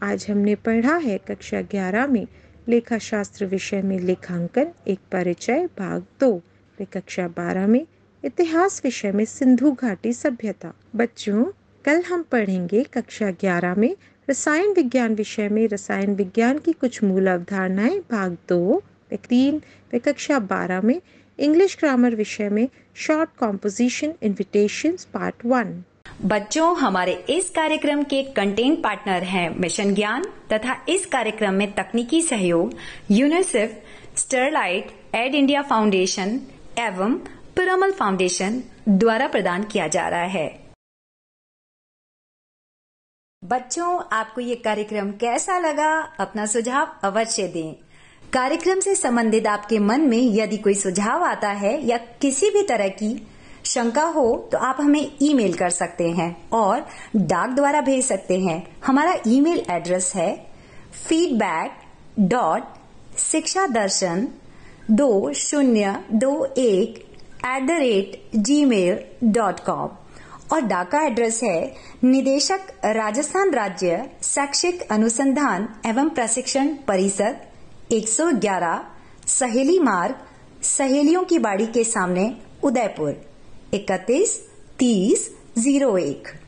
आज हमने पढ़ा है कक्षा ग्यारह में लेखा शास्त्र विषय में लेखांकन एक परिचय भाग दो वे कक्षा बारह में इतिहास विषय में सिंधु घाटी सभ्यता बच्चों कल हम पढ़ेंगे कक्षा ग्यारह में रसायन विज्ञान विषय में रसायन विज्ञान की कुछ मूल अवधारणाएं भाग दो वे तीन वे कक्षा बारह में इंग्लिश ग्रामर विषय में short composition invitation part one बच्चों हमारे इस कार्यक्रम के कंटेंट पार्टनर हैं मिशन ज्ञान तथा इस कार्यक्रम में तकनीकी सहयोग UNICEF Sterlite Ed India foundation एवं पिरामल फाउंडेशन द्वारा प्रदान किया जा रहा है बच्चों आपको ये कार्यक्रम कैसा लगा अपना सुझाव अवश्य दें कार्यक्रम से संबंधित आपके मन में यदि कोई सुझाव आता है या किसी भी तरह की शंका हो तो आप हमें ईमेल कर सकते हैं और डाक द्वारा भेज सकते हैं हमारा ईमेल एड्रेस है फीडबैक डॉट शिक्षा दर्शन दो शून्य दो एक at the rate Gmail dot com और डाका एड्रेस है निदेशक राजस्थान राज्य शैक्षिक अनुसंधान एवं प्रशिक्षण परिषद 111 सहेली मार्ग सहेलियों की बाड़ी के सामने उदयपुर इकतीस तीस जीरो एक